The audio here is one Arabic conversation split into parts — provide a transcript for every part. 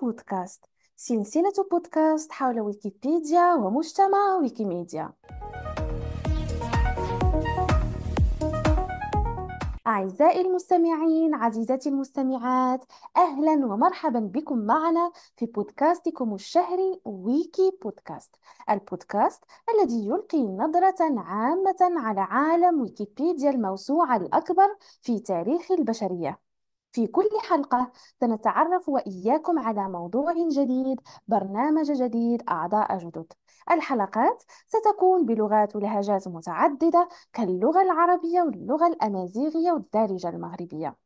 بودكاست سلسلة بودكاست حول ويكيبيديا ومجتمع ويكيميديا أعزائي المستمعين عزيزاتي المستمعات أهلا ومرحبا بكم معنا في بودكاستكم الشهري ويكي بودكاست البودكاست الذي يلقي نظرة عامة على عالم ويكيبيديا الموسوعة الأكبر في تاريخ البشرية في كل حلقة سنتعرف وإياكم على موضوع جديد، برنامج جديد، أعضاء جدد. الحلقات ستكون بلغات ولهجات متعددة كاللغة العربية واللغة الأمازيغية والدارجة المغربية.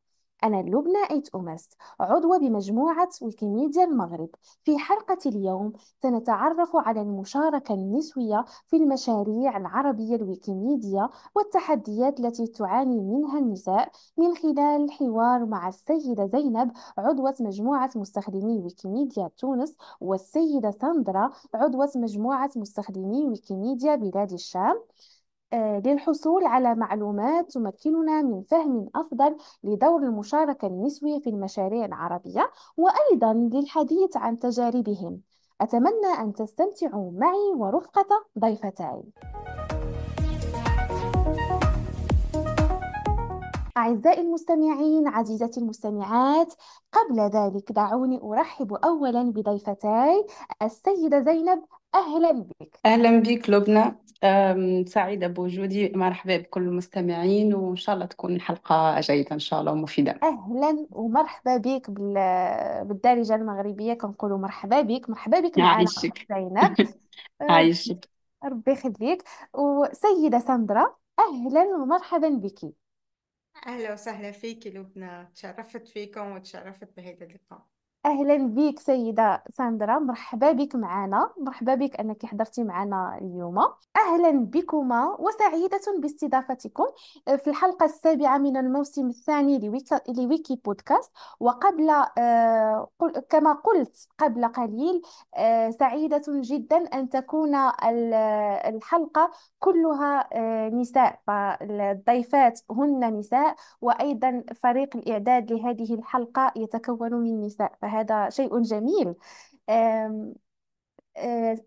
أنا لبنى أيت أمس عضوة بمجموعة ويكيميديا المغرب في حلقة اليوم سنتعرف على المشاركة النسوية في المشاريع العربية الويكيميديا والتحديات التي تعاني منها النساء من خلال الحوار مع السيدة زينب عضوة مجموعة مستخدمي ويكيميديا تونس والسيدة ساندرا عضوة مجموعة مستخدمي ويكيميديا بلاد الشام آه، للحصول على معلومات تمكننا من فهم أفضل لدور المشاركة النسوي في المشاريع العربية وأيضا للحديث عن تجاربهم أتمنى أن تستمتعوا معي ورفقة ضيفتي أعزائي المستمعين عزيزتي المستمعات قبل ذلك دعوني أرحب أولا بضيفتي السيدة زينب أهلا بك أهلا بك لبنى سعيدة بوجودي مرحبا بكل المستمعين وإن شاء الله تكون الحلقة جيدة إن شاء الله ومفيدة أهلا ومرحبا بك بال... بالدارجة المغربية كنقولوا مرحبا بك مرحبا بك معنا أخت زينب عايشك ربي يخليك وسيدة ساندرا أهلا ومرحبا بك أهلا وسهلا فيك لبنى تشرفت فيكم وتشرفت بهذا اللقاء اهلا بك سيده ساندرا مرحبا بك معنا مرحبا بك انك حضرتي معنا اليوم اهلا بكما وسعيده باستضافتكم في الحلقه السابعه من الموسم الثاني لويكا- لويكي بودكاست وقبل آه، كما قلت قبل قليل آه، سعيده جدا ان تكون الحلقه كلها آه، نساء فالضيفات هن نساء وايضا فريق الاعداد لهذه الحلقه يتكون من نساء فهذا شيء جميل آه،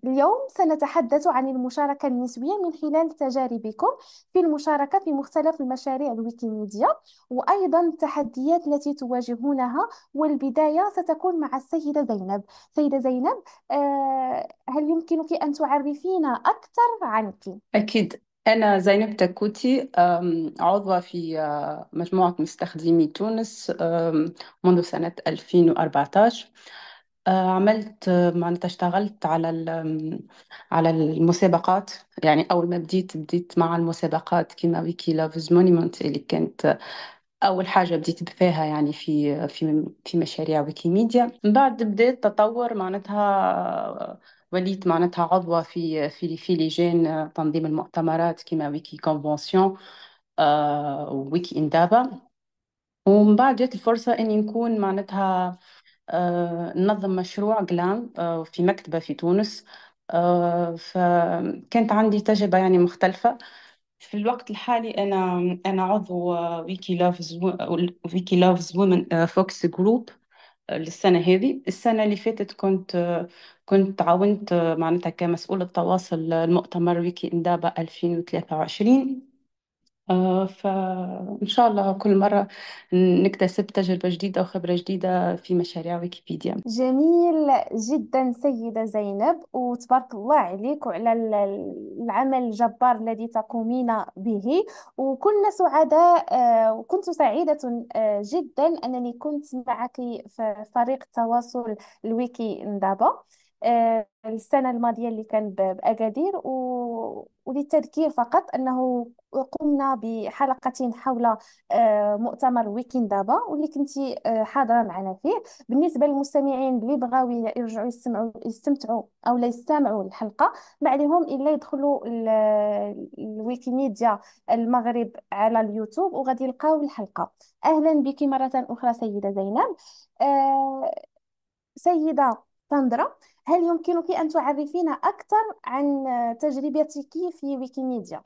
اليوم سنتحدث عن المشاركة النسوية من خلال تجاربكم في المشاركة في مختلف المشاريع الويكيميديا وأيضا التحديات التي تواجهونها والبداية ستكون مع السيدة زينب سيدة زينب آه، هل يمكنك أن تعرفينا أكثر عنك؟ أكيد أنا زينب تكوتي عضوة في آه، مجموعة مستخدمي تونس منذ سنة 2014 آه، عملت آه، معناتها اشتغلت على على المسابقات يعني أول ما بديت بديت مع المسابقات كيما ويكي لافز مونيمنت اللي كانت أول حاجة بديت بفيها يعني في في في مشاريع ويكيميديا من بعد بديت تطور معناتها وليت معناتها عضوة في في في لجان آه، تنظيم المؤتمرات كيما ويكي كونفونسيون آه، ويكي اندابا ومن بعد جات الفرصة إني نكون معناتها آه، ننظم مشروع قلام في مكتبة في تونس فكانت عندي تجربة يعني مختلفة في الوقت الحالي أنا أنا عضو ويكي لافز ويكي لافز وومن فوكس جروب للسنة هذه السنة اللي فاتت كنت كنت تعاونت معناتها كمسؤولة تواصل المؤتمر ويكي إندابا 2023 آه، فإن شاء الله كل مرة نكتسب تجربة جديدة وخبرة جديدة في مشاريع ويكيبيديا جميل جدا سيدة زينب وتبارك الله عليك وعلى العمل الجبار الذي تقومين به وكنا سعداء آه، وكنت سعيدة آه، جدا أنني كنت معك في فريق التواصل الويكي اندابا آه، السنة الماضية اللي كان بأكادير و... وللتذكير فقط أنه قمنا بحلقة حول آه، مؤتمر ويكين دابا واللي كنتي آه، حاضرة معنا فيه بالنسبة للمستمعين اللي بغاو يرجعوا يستمعوا يستمتعوا أو لا يستمعوا الحلقة ما عليهم إلا يدخلوا ال... الويكيميديا المغرب على اليوتيوب وغادي يلقاو الحلقة أهلا بك مرة أخرى سيدة زينب أه... سيدة ساندرا هل يمكنك أن تعرفينا أكثر عن تجربتك في ويكيميديا؟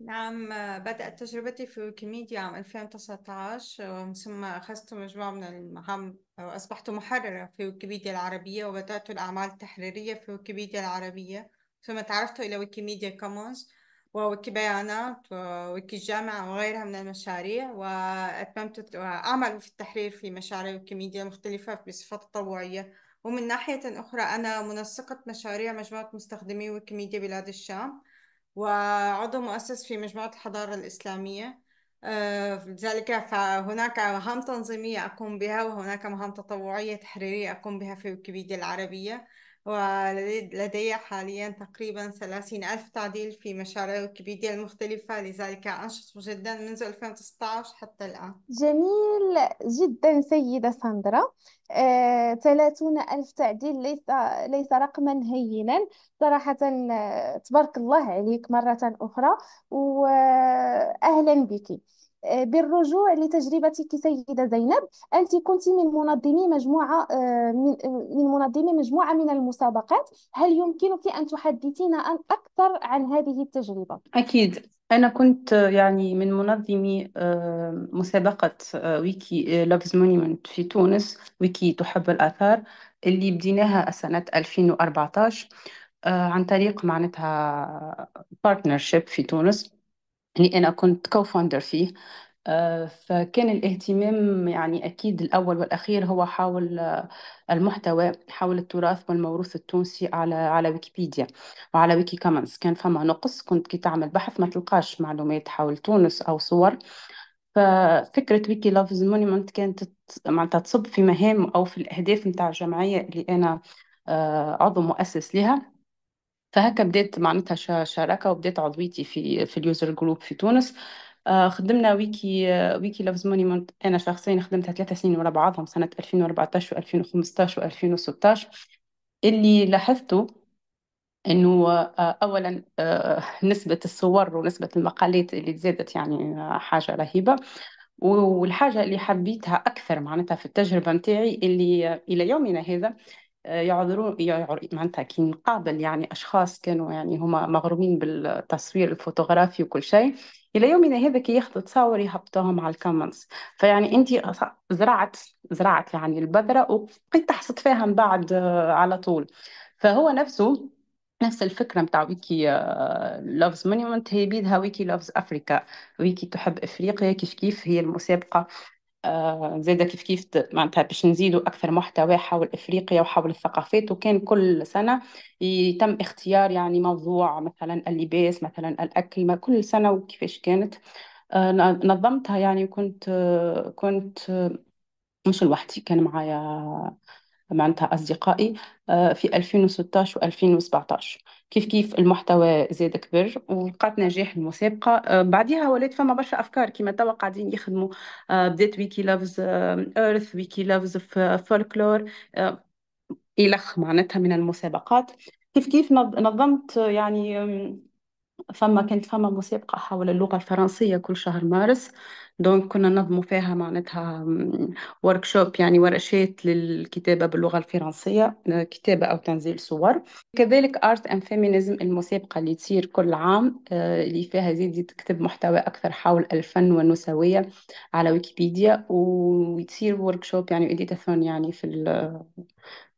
نعم بدأت تجربتي في ويكيميديا عام 2019 ومن ثم أخذت مجموعة من المهام وأصبحت محررة في ويكيميديا العربية وبدأت الأعمال التحريرية في ويكيميديا العربية ثم تعرفت إلى ويكيميديا كومونز وويكي بيانات وويكي الجامعة وغيرها من المشاريع وأتممت وأعمل في التحرير في مشاريع ويكيميديا مختلفة بصفة تطوعية ومن ناحية أخرى أنا منسقة مشاريع مجموعة مستخدمي ويكيميديا بلاد الشام وعضو مؤسس في مجموعة الحضارة الإسلامية آه، لذلك فهناك مهام تنظيمية أقوم بها وهناك مهام تطوعية تحريرية أقوم بها في ويكيبيديا العربية ولدي حاليا تقريبا ثلاثين ألف تعديل في مشاريع ويكيبيديا المختلفة لذلك أنشط جدا منذ 2019 حتى الآن جميل جدا سيدة ساندرا آه، ثلاثون آه، ألف تعديل ليس ليس رقما هينا صراحة آه، تبارك الله عليك مرة أخرى وأهلا بك آه، بالرجوع لتجربتك سيدة زينب أنت كنت من منظمي مجموعة آه، آه، من منظمي مجموعة من المسابقات هل يمكنك أن تحدثينا أكثر عن هذه التجربة؟ أكيد أنا كنت يعني من منظمي مسابقة ويكي لوفز مونيمنت في تونس ويكي تحب الآثار اللي بديناها سنة 2014 عن طريق معناتها بارتنرشيب في تونس اللي يعني أنا كنت كوفاوندر فيه آه، فكان الاهتمام يعني أكيد الأول والأخير هو حول آه، المحتوى حول التراث والموروث التونسي على على ويكيبيديا وعلى ويكي كومنز كان فما نقص كنت كي تعمل بحث ما تلقاش معلومات حول تونس أو صور ففكرة ويكي لافز مونيمنت كانت معناتها تصب في مهام أو في الأهداف متاع الجمعية اللي أنا آه، عضو مؤسس لها فهكا بدات معناتها شراكه وبدات عضويتي في في اليوزر جروب في تونس آه، خدمنا ويكي ويكي لافز مونيمنت انا شخصيا خدمتها ثلاث سنين ورا بعضهم سنه 2014 و2015 و2016 اللي لاحظته انه آه، اولا آه، نسبه الصور ونسبه المقالات اللي زادت يعني حاجه رهيبه والحاجة اللي حبيتها أكثر معناتها في التجربة متاعي اللي إلى يومنا هذا يعذرون معناتها كي نقابل يعني أشخاص كانوا يعني هما مغرومين بالتصوير الفوتوغرافي وكل شيء إلى يومنا هذا كي ياخذوا تصاور يهبطوهم على الكومنتس فيعني أنت زرعت زرعت يعني البذرة وبقيت تحصد فيها من بعد آه، على طول فهو نفسه نفس الفكرة متاع ويكي لوفز آه، مونيمنت هي بيدها ويكي لوفز أفريكا ويكي تحب أفريقيا كيف كيف هي المسابقة زاده كيف كيف معناتها باش نزيدوا اكثر محتوى حول افريقيا وحول الثقافات وكان كل سنه يتم اختيار يعني موضوع مثلا اللباس مثلا الاكل ما كل سنه وكيفاش كانت آه، نظمتها يعني آه، كنت كنت آه، مش لوحدي كان معايا معناتها أصدقائي آه، في 2016 و2017 كيف كيف المحتوى زاد كبر ولقات نجاح المسابقة بعديها ولات فما برشا أفكار كيما توا قاعدين يخدموا بدات ويكي لافز إيرث ويكي لافز فولكلور إلخ معناتها من المسابقات كيف كيف نظمت يعني فما كانت فما مسابقة حول اللغة الفرنسية كل شهر مارس دونك كنا ننظموا فيها معناتها ورك شوب يعني ورشات للكتابة باللغة الفرنسية آه، كتابة أو تنزيل صور كذلك ارت اند فيمينيزم المسابقة اللي تصير كل عام آه، اللي فيها زيد تكتب محتوى أكثر حول الفن والنسوية على ويكيبيديا وتصير ورك شوب يعني إديتاثون يعني في آه،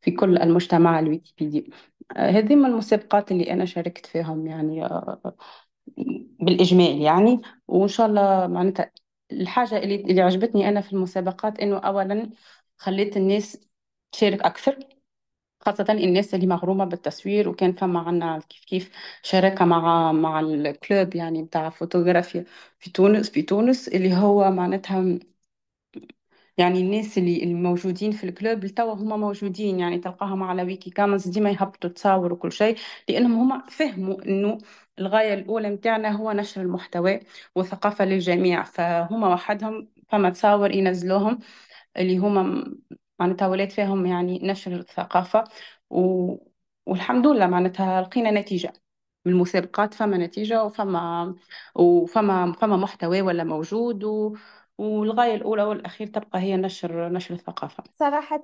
في كل المجتمع الويكيبيديا آه، هذه من المسابقات اللي انا شاركت فيهم يعني آه، بالاجمال يعني وان شاء الله معناتها الحاجه اللي اللي عجبتني انا في المسابقات انه اولا خليت الناس تشارك اكثر خاصة الناس اللي مغرومة بالتصوير وكان فما عنا كيف كيف شراكة مع مع الكلوب يعني بتاع فوتوغرافيا في تونس في تونس اللي هو معناتها يعني الناس اللي الموجودين في الكلوب لتوا هما موجودين يعني تلقاهم على ويكي كامنز ديما يهبطوا تصاور وكل شيء لانهم هما فهموا انه الغاية الأولى نتاعنا هو نشر المحتوى والثقافة للجميع فهما وحدهم فما تصاور ينزلوهم اللي هما معناتها ولات فيهم يعني نشر الثقافة و... والحمد لله معناتها لقينا نتيجة من المسابقات فما نتيجة وفما وفما فما محتوى ولا موجود و... والغاية الأولى والأخير تبقى هي نشر نشر الثقافة صراحة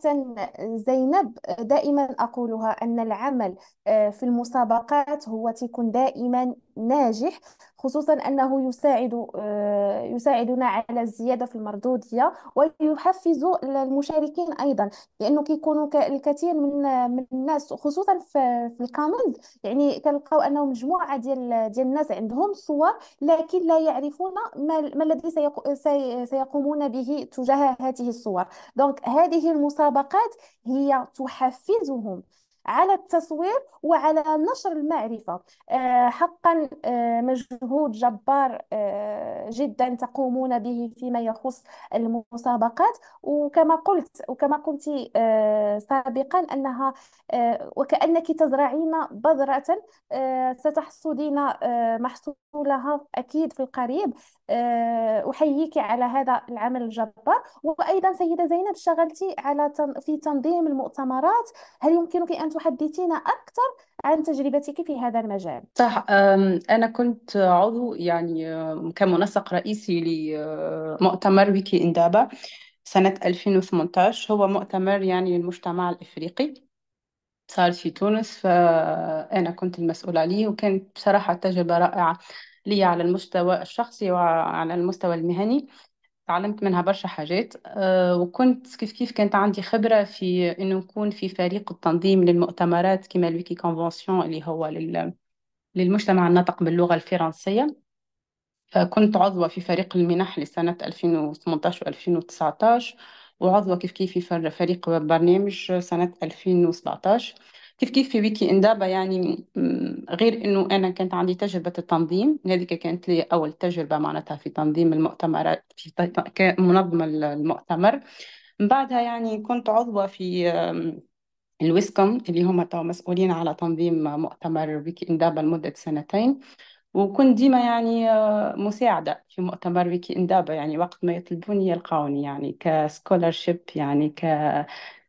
زينب دائما أقولها أن العمل آه، في المسابقات هو تيكون دائما ناجح خصوصا أنه يساعد آه، يساعدنا على الزيادة في المردودية ويحفز المشاركين أيضا لأنه كيكونوا الكثير من من الناس خصوصا في الكامنز يعني كنلقاو أنه مجموعة ديال ديال الناس عندهم صور لكن لا يعرفون ما الذي سيقومون به تجاه هذه الصور دونك هذه المسابقات هي تحفزهم على التصوير وعلى نشر المعرفة آه، حقا آه، مجهود جبار آه، جدا تقومون به فيما يخص المسابقات وكما قلت وكما قلت سابقا أنها وكأنك تزرعين بذرة ستحصدين محصولها أكيد في القريب أحييك على هذا العمل الجبار وأيضا سيدة زينب شغلتي على في تنظيم المؤتمرات هل يمكنك أن وحدثينا أكثر عن تجربتك في هذا المجال صح أنا كنت عضو يعني كمنسق رئيسي لمؤتمر ويكي إندابا سنة 2018 هو مؤتمر يعني للمجتمع الإفريقي صار في تونس فأنا كنت المسؤولة عليه وكانت بصراحة تجربة رائعة لي على المستوى الشخصي وعلى المستوى المهني تعلمت منها برشا حاجات آه، وكنت كيف كيف كانت عندي خبرة في إنه نكون في فريق التنظيم للمؤتمرات كما الويكي كونفونسيون اللي هو لل... للمجتمع الناطق باللغة الفرنسية فكنت آه، عضوة في فريق المنح لسنة 2018 و 2019 وعضوة كيف كيف في فريق برنامج سنة 2017 كيف كيف في ويكي إند دابا يعني غير انه انا كانت عندي تجربة التنظيم هذيك كانت لي اول تجربة معناتها في تنظيم المؤتمرات في منظمه كمنظمة المؤتمر من بعدها يعني كنت عضوة في الويسكم الويسكوم اللي هما تو مسؤولين على تنظيم مؤتمر ويكي اندابا لمدة سنتين وكنت ديما يعني آه، مساعدة في مؤتمر ويكي اندابا يعني وقت ما يطلبوني يلقوني يعني كسكولرشيب يعني ك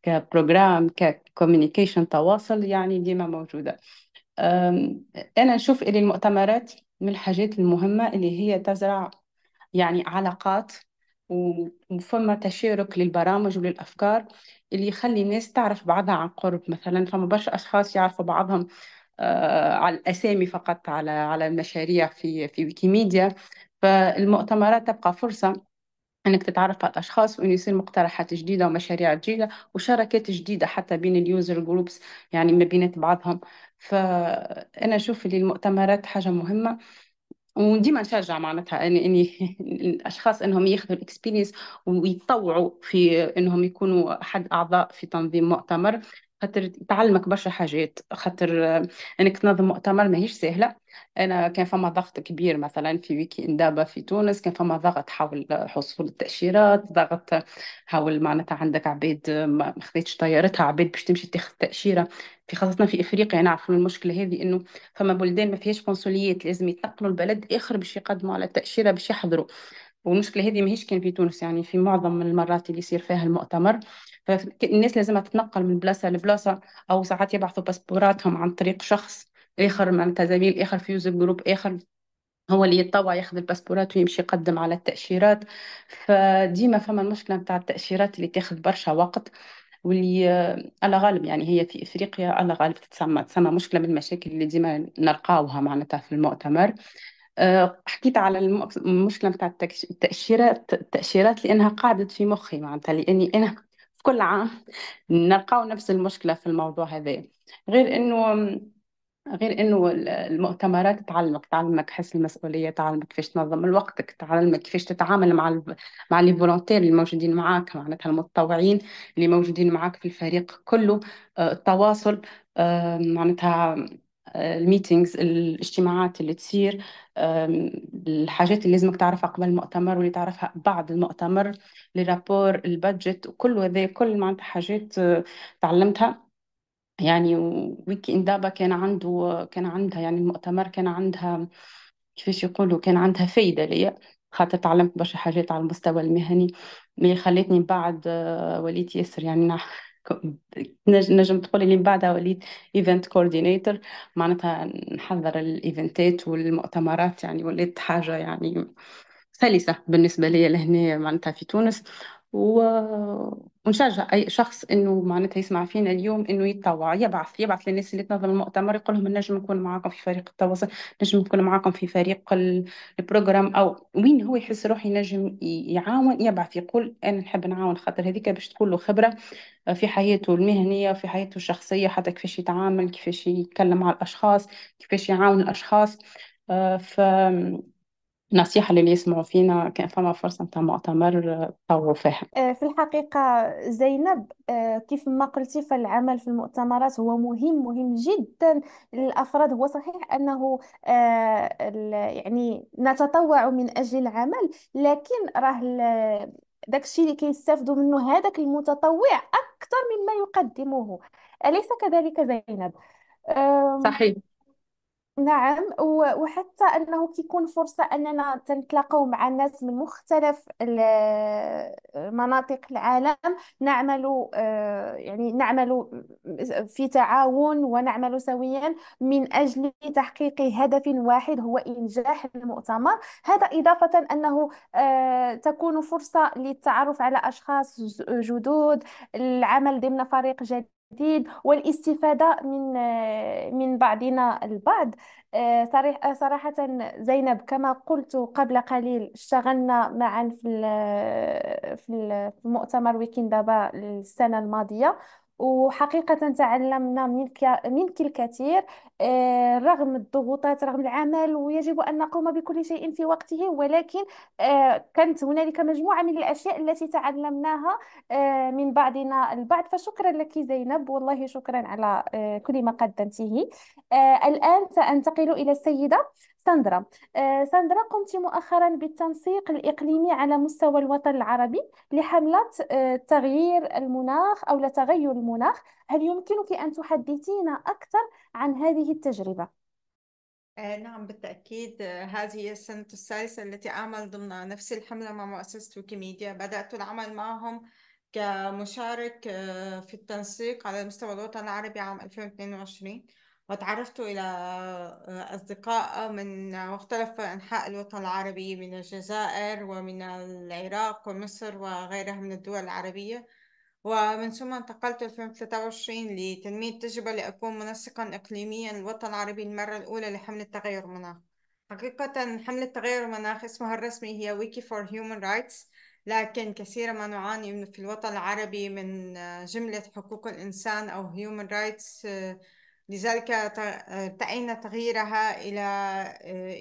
كبروجرام ك كوميونيكيشن تواصل يعني ديما موجوده انا نشوف إلي المؤتمرات من الحاجات المهمه اللي هي تزرع يعني علاقات وفما تشارك للبرامج وللافكار اللي يخلي الناس تعرف بعضها عن قرب مثلا فما برشا اشخاص يعرفوا بعضهم آه، على الاسامي فقط على على المشاريع في في ويكيميديا فالمؤتمرات تبقى فرصه انك تتعرف على الاشخاص وانه يصير مقترحات جديده ومشاريع جديده وشراكات جديده حتى بين اليوزر جروبس يعني ما بينات بعضهم فانا اشوف اللي المؤتمرات حاجه مهمه وديما نشجع معناتها ان يعني الاشخاص انهم ياخذوا الاكسبيرينس ويتطوعوا في انهم يكونوا احد اعضاء في تنظيم مؤتمر خاطر تعلمك برشا حاجات خاطر آه، انك تنظم مؤتمر ماهيش سهله انا كان فما ضغط كبير مثلا في ويكي اندابا في تونس كان فما ضغط حول حصول التاشيرات ضغط حول معناتها عندك عباد ما خذتش طيارتها عباد باش تمشي تاخذ تاشيره في خاصه في افريقيا يعني المشكله هذه انه فما بلدان ما فيهاش قنصليات لازم يتنقلوا لبلد اخر باش يقدموا على التاشيره باش يحضروا والمشكله هذه ماهيش كان في تونس يعني في معظم المرات اللي يصير فيها المؤتمر فالناس لازم تتنقل من بلاصه لبلاصه او ساعات يبعثوا باسبوراتهم عن طريق شخص اخر معناتها زميل اخر في يوزر جروب اخر هو اللي يتطوع ياخذ الباسبورات ويمشي يقدم على التاشيرات فديما فما المشكله نتاع التاشيرات اللي تاخذ برشا وقت واللي آه، على غالب يعني هي في افريقيا على غالب تتسمى تسمى مشكله من المشاكل اللي ديما نلقاوها معناتها في المؤتمر حكيت على المشكله بتاع التاشيرات التاشيرات لانها قعدت في مخي معناتها لاني انا في كل عام نلقاو نفس المشكله في الموضوع هذا غير انه غير انه المؤتمرات تعلمك تعلمك حس المسؤوليه تعلمك كيفاش تنظم وقتك تعلمك كيفاش تتعامل مع مع لي فولونتير اللي موجودين معاك معناتها المتطوعين اللي موجودين معاك في الفريق كله آه، التواصل آه، معناتها الميتينجز الاجتماعات اللي تصير الحاجات اللي لازمك تعرفها قبل المؤتمر واللي تعرفها بعد المؤتمر الرابور البادجت وكل هذا كل معناتها حاجات آه، تعلمتها يعني ويك اندابا كان عنده كان عندها يعني المؤتمر كان عندها كيفاش يقولوا كان عندها فايدة ليا خاطر تعلمت برشا حاجات على المستوى المهني اللي خلتني بعد آه، وليت ياسر يعني نجم تقولي لي من بعدها وليت ايفنت كوردينيتور معناتها نحضر الايفنتات والمؤتمرات يعني وليت حاجه يعني سلسه بالنسبه لي لهنا معناتها في تونس و- ونشجع اي شخص انه معناتها يسمع فينا اليوم انه يتطوع يبعث يبعث للناس اللي تنظم المؤتمر يقول لهم نجم نكون معاكم في فريق التواصل نجم نكون معاكم في فريق البروجرام او وين هو يحس روحي ينجم يعاون يبعث يقول انا نحب نعاون خاطر هذيك باش تكون له خبره آه، في حياته المهنيه في حياته الشخصيه حتى كيفاش يتعامل كيفاش يتكلم مع الاشخاص كيفاش يعاون الاشخاص آه، ف نصيحة للي يسمعوا فينا كان فما فرصة نتاع مؤتمر طوروا فيها آه، في الحقيقة زينب آه، كيف ما قلتي فالعمل في المؤتمرات هو مهم مهم جدا للأفراد هو صحيح أنه آه، يعني نتطوع من أجل العمل لكن راه داك الشيء اللي كيستافدوا منه هذاك المتطوع أكثر مما يقدمه أليس كذلك زينب؟ صحيح نعم وحتى أنه كيكون فرصة أننا تنتلاقاو مع ناس من مختلف مناطق العالم نعمل آه، يعني نعمل في تعاون ونعمل سويا من أجل تحقيق هدف واحد هو إنجاح المؤتمر هذا إضافة أنه آه، تكون فرصة للتعرف على أشخاص جدد العمل ضمن فريق جديد الجديد والاستفادة من من بعضنا البعض آه، آه، صراحة زينب كما قلت قبل قليل اشتغلنا معا في في المؤتمر دابا السنة الماضية وحقيقة تعلمنا منك منك الكثير آه، رغم الضغوطات رغم العمل ويجب أن نقوم بكل شيء في وقته ولكن آه، كانت هنالك مجموعة من الأشياء التي تعلمناها آه، من بعضنا البعض فشكرا لك زينب والله شكرا على كل ما قدمته الآن سأنتقل إلى السيدة ساندرا آه، ساندرا قمت مؤخرا بالتنسيق الإقليمي على مستوى الوطن العربي لحملة آه، تغيير المناخ أو لتغير المناخ هل يمكنك أن تحدثينا أكثر عن هذه التجربة؟ آه، نعم بالتأكيد هذه السنة السادسة التي أعمل ضمن نفس الحملة مع مؤسسة ويكيميديا بدأت العمل معهم كمشارك في التنسيق على مستوى الوطن العربي عام 2022 وتعرفت إلى آه، أصدقاء من مختلف أنحاء الوطن العربي من الجزائر ومن العراق ومصر وغيرها من الدول العربية ومن ثم انتقلت في 2023 لتنمية تجربة لأكون منسقا إقليميا للوطن العربي المرة الأولى لحملة تغير المناخ حقيقة حملة تغير المناخ اسمها الرسمي هي ويكي فور هيومن رايتس لكن كثيرا ما نعاني في الوطن العربي من آه، جملة حقوق الإنسان أو هيومن آه، رايتس لذلك ارتأينا تغييرها إلى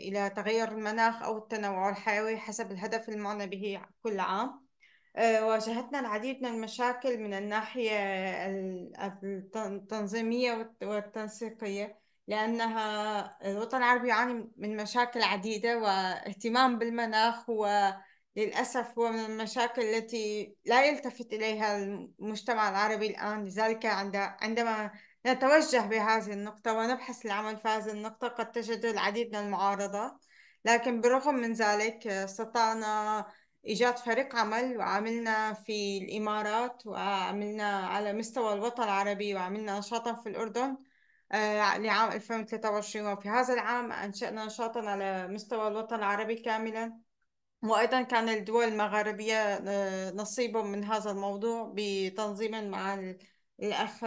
إلى تغير المناخ أو التنوع الحيوي حسب الهدف المعنى به كل عام آه، واجهتنا العديد من المشاكل من الناحية التنظيمية والتنسيقية لأنها الوطن العربي يعاني من مشاكل عديدة واهتمام بالمناخ هو للأسف هو من المشاكل التي لا يلتفت إليها المجتمع العربي الآن لذلك عندما نتوجه بهذه النقطة ونبحث العمل في هذه النقطة قد تجد العديد من المعارضة لكن بالرغم من ذلك استطعنا إيجاد فريق عمل وعملنا في الإمارات وعملنا على مستوى الوطن العربي وعملنا نشاطا في الأردن آه، لعام 2023 وفي هذا العام أنشأنا نشاطا على مستوى الوطن العربي كاملا وأيضا كان الدول المغاربية آه، نصيب من هذا الموضوع بتنظيم مع الأخ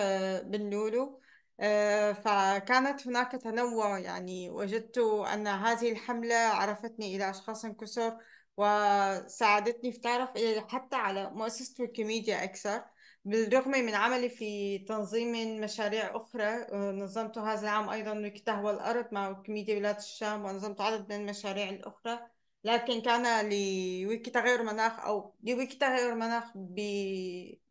بن لولو آه، فكانت هناك تنوع يعني وجدت أن هذه الحملة عرفتني إلى أشخاص كثر وساعدتني في تعرف حتى على مؤسسة ويكيميديا أكثر بالرغم من عملي في تنظيم مشاريع أخرى آه، نظمت هذا العام أيضا تهوى الأرض مع ويكيميديا بلاد الشام ونظمت عدد من المشاريع الأخرى لكن كان لويكي تغير مناخ أو لويكي تغير مناخ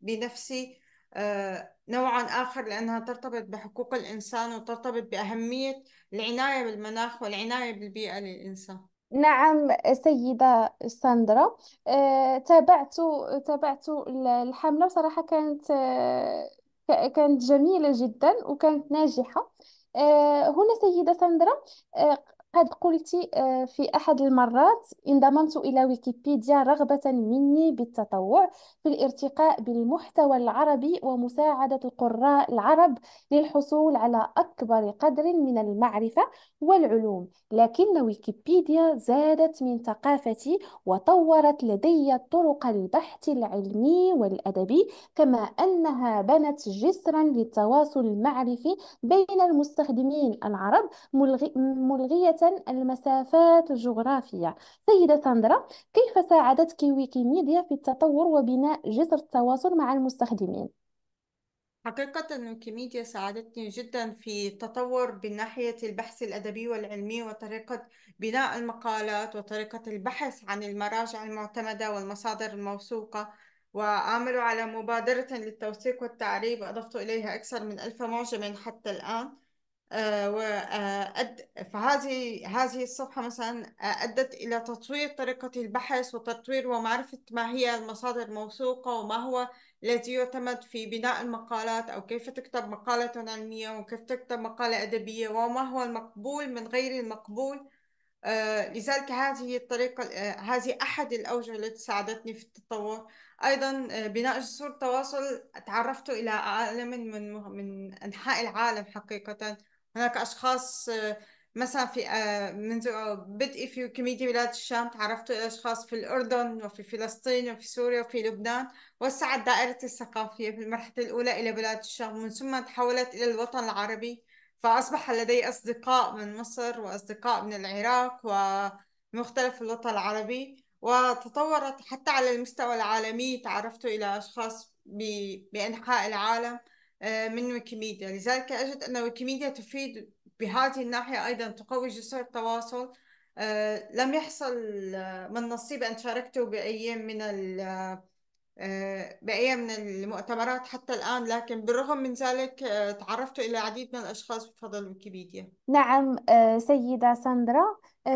بنفسي آه، نوعا آخر لأنها ترتبط بحقوق الإنسان وترتبط بأهمية العناية بالمناخ والعناية بالبيئة للإنسان نعم سيدة ساندرا آه، تابعت تابعت الحملة وصراحة كانت آه، كانت جميلة جدا وكانت ناجحة هنا سيدة ساندرا قد قلت آه، في أحد المرات انضممت إلى ويكيبيديا رغبة مني بالتطوع في الارتقاء بالمحتوى العربي ومساعدة القراء العرب للحصول على أكبر قدر من المعرفة والعلوم لكن ويكيبيديا زادت من ثقافتي وطورت لدي طرق البحث العلمي والأدبي كما أنها بنت جسرا للتواصل المعرفي بين المستخدمين العرب ملغية المسافات الجغرافية سيدة ساندرا كيف ساعدتك ويكيميديا في التطور وبناء جسر التواصل مع المستخدمين؟ حقيقة ويكيميديا ساعدتني جدا في التطور من ناحية البحث الأدبي والعلمي وطريقة بناء المقالات وطريقة البحث عن المراجع المعتمدة والمصادر الموثوقة وعملوا على مبادرة للتوثيق والتعريب أضفت إليها أكثر من ألف معجم حتى الآن آه، آه، فهذه هذه الصفحة مثلا آه، أدت إلى تطوير طريقة البحث وتطوير ومعرفة ما هي المصادر الموثوقة وما هو الذي يعتمد في بناء المقالات أو كيف تكتب مقالة علمية وكيف تكتب مقالة أدبية وما هو المقبول من غير المقبول لذلك هذه الطريقة هذه أحد الأوجه التي ساعدتني في التطور أيضا بناء جسور التواصل تعرفت إلى عالم من من أنحاء العالم حقيقة هناك أشخاص مثلا في آه، منذ آه، بدء في كوميديا بلاد الشام تعرفت إلى أشخاص في الأردن وفي فلسطين وفي سوريا وفي لبنان وسعت دائرتي الثقافية في المرحلة الأولى إلى بلاد الشام ومن ثم تحولت إلى الوطن العربي فأصبح لدي أصدقاء من مصر وأصدقاء من العراق ومختلف الوطن العربي وتطورت حتى على المستوى العالمي تعرفت إلى أشخاص بأنحاء العالم آه، من ويكيميديا لذلك أجد أن ويكيميديا تفيد بهذه الناحية أيضا تقوي جسر التواصل آه، لم يحصل آه، من نصيب أن شاركته بأي من بأي من المؤتمرات حتى الآن لكن بالرغم من ذلك تعرفت إلى العديد من الأشخاص بفضل ويكيبيديا نعم سيدة ساندرا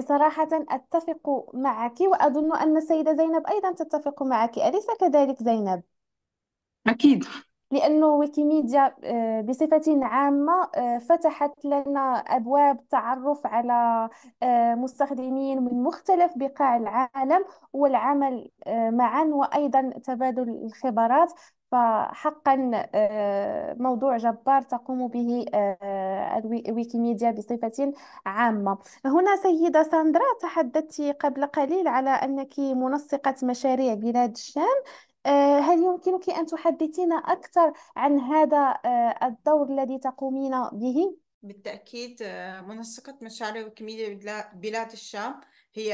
صراحة أتفق معك وأظن أن السيدة زينب أيضا تتفق معك أليس كذلك زينب؟ أكيد لأنه ويكيميديا آه، بصفة عامة آه، فتحت لنا أبواب التعرف على آه، مستخدمين من مختلف بقاع العالم والعمل معا وأيضا تبادل الخبرات فحقا موضوع جبار تقوم به ويكيميديا بصفة عامة هنا سيدة ساندرا تحدثت قبل قليل على أنك منسقة مشاريع بلاد الشام آه، هل يمكنك أن تحدثينا أكثر عن هذا آه، الدور الذي تقومين به؟ بالتأكيد آه، منسقة مشاريع ويكيميديا بلاد الشام هي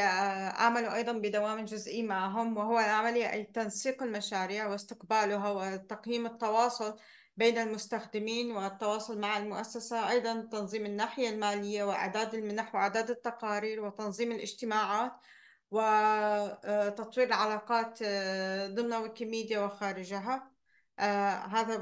عملوا أيضا بدوام جزئي معهم وهو العملية أي تنسيق المشاريع واستقبالها وتقييم التواصل بين المستخدمين والتواصل مع المؤسسة أيضا تنظيم الناحية المالية وإعداد المنح وإعداد التقارير وتنظيم الاجتماعات وتطوير العلاقات آه، ضمن ويكيميديا وخارجها آه، هذا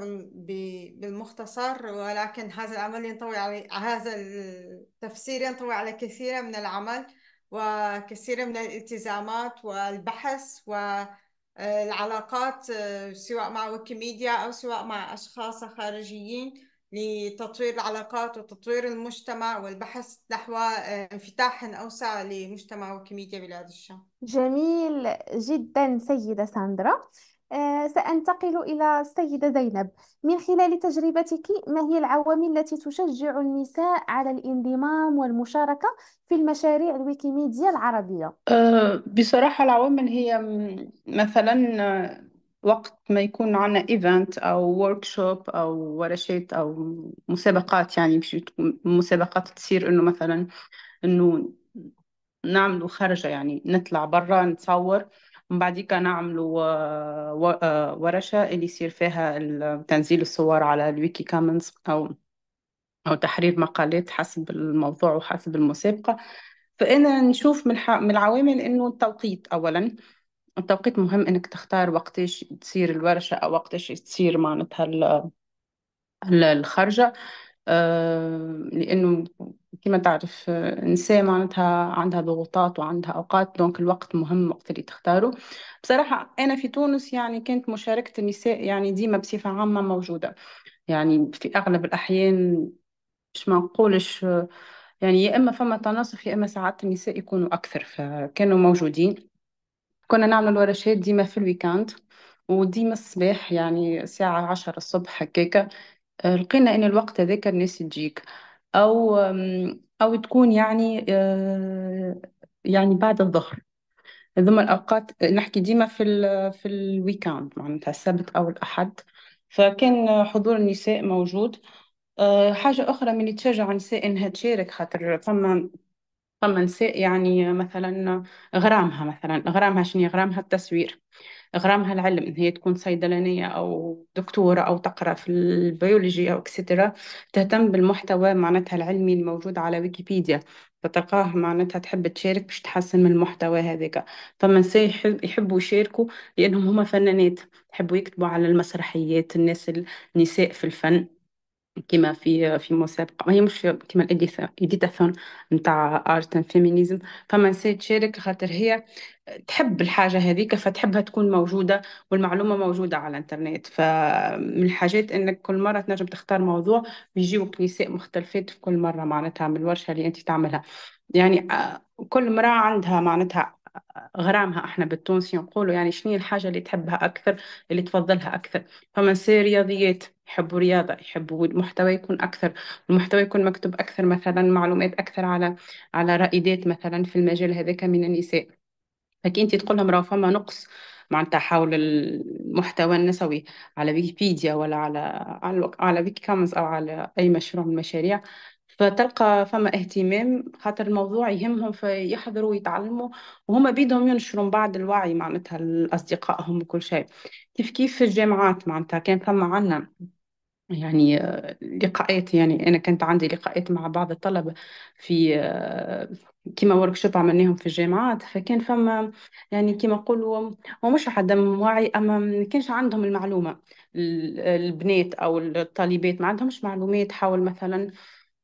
بالمختصر ولكن هذا العمل ينطوي على هذا التفسير ينطوي على كثير من العمل وكثير من الالتزامات والبحث والعلاقات آه، سواء مع ويكيميديا أو سواء مع أشخاص خارجيين لتطوير العلاقات وتطوير المجتمع والبحث نحو آه، انفتاح أوسع لمجتمع وكيميديا بلاد الشام جميل جدا سيدة ساندرا آه، سأنتقل إلى السيدة زينب من خلال تجربتك ما هي العوامل التي تشجع النساء على الانضمام والمشاركة في المشاريع الويكيميديا العربية؟ آه، بصراحة العوامل هي مثلا وقت ما يكون عنا ايفنت او وركشوب او ورشات او مسابقات يعني مش مسابقات تصير انه مثلا انه نعملوا خرجة يعني نطلع برا نتصور من بعديك نعملوا آه، آه، ورشة اللي يصير فيها تنزيل الصور على الويكي كامنز أو أو تحرير مقالات حسب الموضوع وحسب المسابقة فأنا نشوف من, من العوامل إنه التوقيت أولا التوقيت مهم انك تختار وقتاش تصير الورشة او وقتاش تصير معناتها الخرجة آه، لانه كما تعرف نساء النساء معناتها عندها ضغوطات وعندها اوقات دونك الوقت مهم وقت اللي تختاره بصراحة انا في تونس يعني كانت مشاركة النساء يعني ديما بصفة عامة موجودة يعني في اغلب الاحيان مش ما نقولش يعني يا اما فما تناصف يا اما ساعات النساء يكونوا اكثر فكانوا موجودين كنا نعمل الورشات ديما في الويكاند وديما الصباح يعني ساعة عشرة الصبح هكاكا آه، لقينا ان الوقت هذاك الناس تجيك او او تكون يعني آه، يعني بعد الظهر ثم الاوقات نحكي ديما في الـ في الويكاند معناتها السبت او الاحد فكان حضور النساء موجود آه، حاجة أخرى من تشجع النساء إنها تشارك خاطر فما فما نساء يعني مثلا غرامها مثلا غرامها شنو غرامها التصوير غرامها العلم ان هي تكون صيدلانيه او دكتوره او تقرا في البيولوجيا او اكسترا تهتم بالمحتوى معناتها العلمي الموجود على ويكيبيديا فتلقاها معناتها تحب تشارك باش تحسن من المحتوى هذاك فما نساء يحبوا يشاركوا لانهم هما فنانات يحبوا يكتبوا على المسرحيات الناس النساء في الفن كيما في في مسابقه ما هي مش كما كيما نتاع ارت اند فيمينيزم فما نساء تشارك خاطر هي تحب الحاجه هذيك فتحبها تكون موجوده والمعلومه موجوده على الانترنت فمن الحاجات انك كل مره تنجم تختار موضوع ويجيوك نساء مختلفات في كل مره معناتها من الورشه اللي انت تعملها يعني آه، كل مرة عندها معناتها غرامها احنا بالتونسي نقولوا يعني شنو هي الحاجه اللي تحبها اكثر اللي تفضلها اكثر فما نساء رياضيات يحبوا رياضة يحبوا المحتوى يكون أكثر المحتوى يكون مكتوب أكثر مثلا معلومات أكثر على على رائدات مثلا في المجال هذاك من النساء فكي أنت تقول لهم راه فما نقص معناتها حول المحتوى النسوي على ويكيبيديا ولا على على, على ويكي كامنز أو على أي مشروع من المشاريع فتلقى فما اهتمام خاطر الموضوع يهمهم فيحضروا ويتعلموا وهما بيدهم ينشروا من بعد الوعي معناتها لأصدقائهم وكل شيء كيف كيف في الجامعات معناتها كان فما عنا يعني لقاءات يعني أنا كانت عندي لقاءات مع بعض الطلبة في كيما ورك شوب عملناهم في الجامعات فكان فما يعني كيما نقولوا هو مش عدم وعي أما ما كانش عندهم المعلومة البنات أو الطالبات ما عندهمش معلومات حول مثلا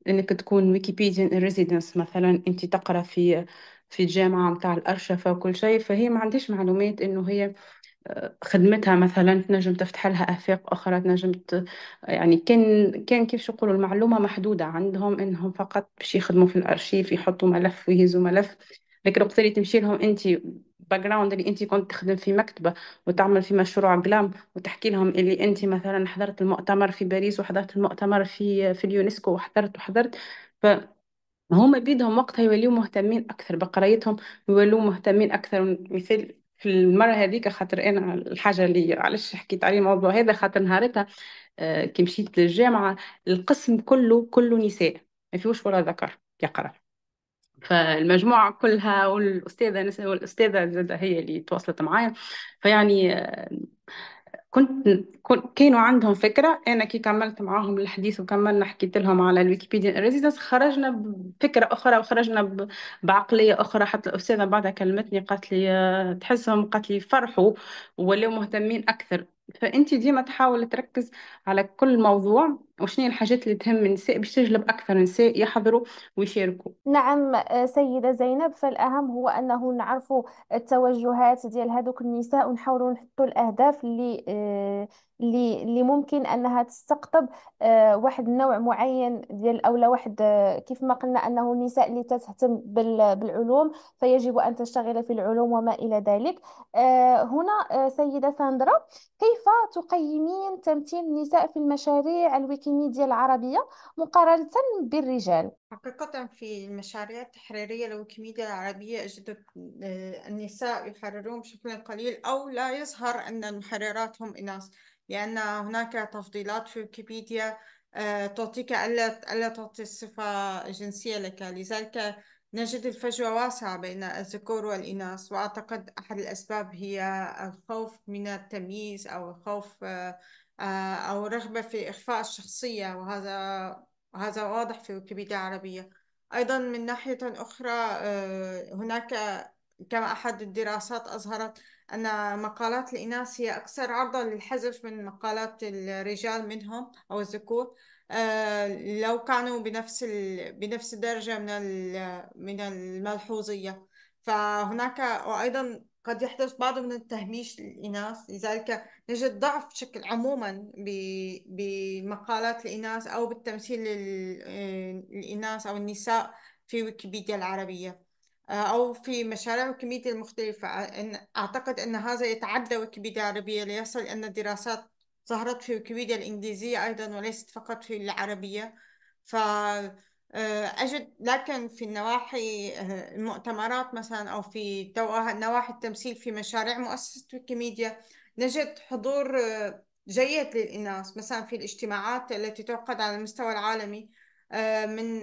انك تكون ويكيبيديا ريزيدنس مثلا انت تقرا في في الجامعه نتاع الارشفه وكل شيء فهي ما عندهاش معلومات انه هي خدمتها مثلا تنجم تفتح لها آفاق أخرى تنجم ت... يعني كان كان كيف يقولوا المعلومة محدودة عندهم إنهم فقط باش يخدموا في الأرشيف يحطوا ملف ويهزوا ملف لكن وقت اللي تمشي لهم أنت باك جراوند اللي أنت كنت تخدم في مكتبة وتعمل في مشروع قلم وتحكي لهم اللي أنت مثلا حضرت المؤتمر في باريس وحضرت المؤتمر في في اليونسكو وحضرت وحضرت ف هما بيدهم وقتها يوليو مهتمين أكثر بقرايتهم يوليو مهتمين أكثر مثل في المرة هذيك خاطر أنا الحاجة اللي علاش حكيت عليه الموضوع هذا خاطر نهارتها آه، كي مشيت للجامعة القسم كله كله نساء ما فيهوش ولا ذكر يقرأ فالمجموعة كلها والأستاذة والأستاذة زادة هي اللي تواصلت معايا فيعني آه، كنت كانوا عندهم فكرة أنا كي كملت معاهم الحديث وكملنا حكيت لهم على الويكيبيديا ريزيدنس خرجنا بفكرة أخرى وخرجنا بعقلية أخرى حتى الأستاذة بعدها كلمتني قالت لي آه، تحسهم قالت لي فرحوا ولو مهتمين أكثر فأنت ديما تحاول تركز على كل موضوع وشنو هي الحاجات اللي تهم النساء باش تجلب أكثر نساء يحضروا ويشاركوا نعم آه، سيدة زينب فالأهم هو أنه نعرفوا التوجهات ديال هذوك النساء ونحاولوا نحطوا الأهداف اللي آه، اللي اللي ممكن انها تستقطب آه، واحد النوع معين ديال او واحد كيف ما قلنا انه النساء اللي تهتم بالعلوم فيجب ان تشتغل في العلوم وما الى ذلك هنا سيدة ساندرا كيف تقيمين تمثيل النساء في المشاريع الويكي في العربية مقارنة بالرجال حقيقة في المشاريع التحريرية لويكيميديا العربية أجد النساء يحررون بشكل قليل أو لا يظهر أن المحررات هم إناث لأن هناك تفضيلات في ويكيبيديا آه، تعطيك ألا ألا تعطي الصفة جنسية لك لذلك نجد الفجوة واسعة بين الذكور والإناث وأعتقد أحد الأسباب هي الخوف من التمييز أو الخوف آه، أو الرغبة في إخفاء الشخصية وهذا هذا واضح في ويكيبيديا العربية أيضا من ناحية أخرى آه، هناك كما أحد الدراسات أظهرت أن مقالات الإناث هي أكثر عرضة للحذف من مقالات الرجال منهم أو الذكور آه، لو كانوا بنفس ال... بنفس الدرجة من ال... من الملحوظية فهناك وأيضا قد يحدث بعض من التهميش للإناث لذلك نجد ضعف بشكل عموما بمقالات الإناث أو بالتمثيل آه، للإناث أو النساء في ويكيبيديا العربية آه، أو في مشاريع ويكيبيديا المختلفة أعتقد أن هذا يتعدى ويكيبيديا العربية ليصل أن الدراسات ظهرت في ويكيبيديا الإنجليزية أيضا وليست فقط في العربية ف آه، أجد لكن في النواحي آه، المؤتمرات مثلا أو في نواحي التمثيل في مشاريع مؤسسة ويكيميديا نجد حضور آه، جيد للإناث مثلا في الاجتماعات التي تعقد على المستوى العالمي من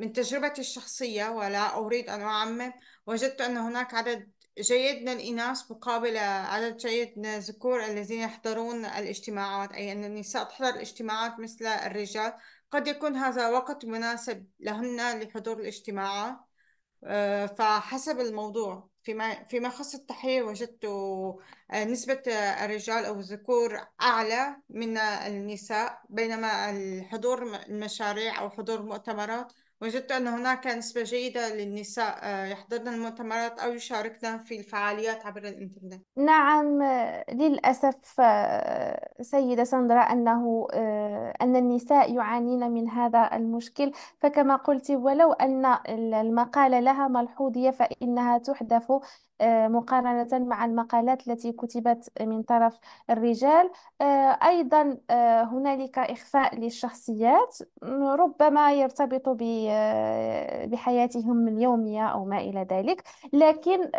من تجربتي الشخصية ولا أريد أن أعمم وجدت أن هناك عدد جيدنا الإناث مقابل عدد جيد من الذكور الذين يحضرون الاجتماعات أي أن النساء تحضر الاجتماعات مثل الرجال قد يكون هذا وقت مناسب لهن لحضور الاجتماعات آه، فحسب الموضوع فيما فيما خص التحية وجدت آه، نسبة الرجال أو الذكور أعلى من النساء بينما الحضور المشاريع أو حضور مؤتمرات وجدت أن هناك نسبة جيدة للنساء آه، يحضرن المؤتمرات أو يشاركن في الفعاليات عبر الإنترنت نعم آه، للأسف آه، سيدة ساندرا أنه أن النساء يعانين من هذا المشكل فكما قلت ولو أن المقالة لها ملحوظية فإنها تحذف مقارنة مع المقالات التي كتبت من طرف الرجال أيضا هنالك إخفاء للشخصيات ربما يرتبط ب بحياتهم آه، اليومية أو ما إلى ذلك لكن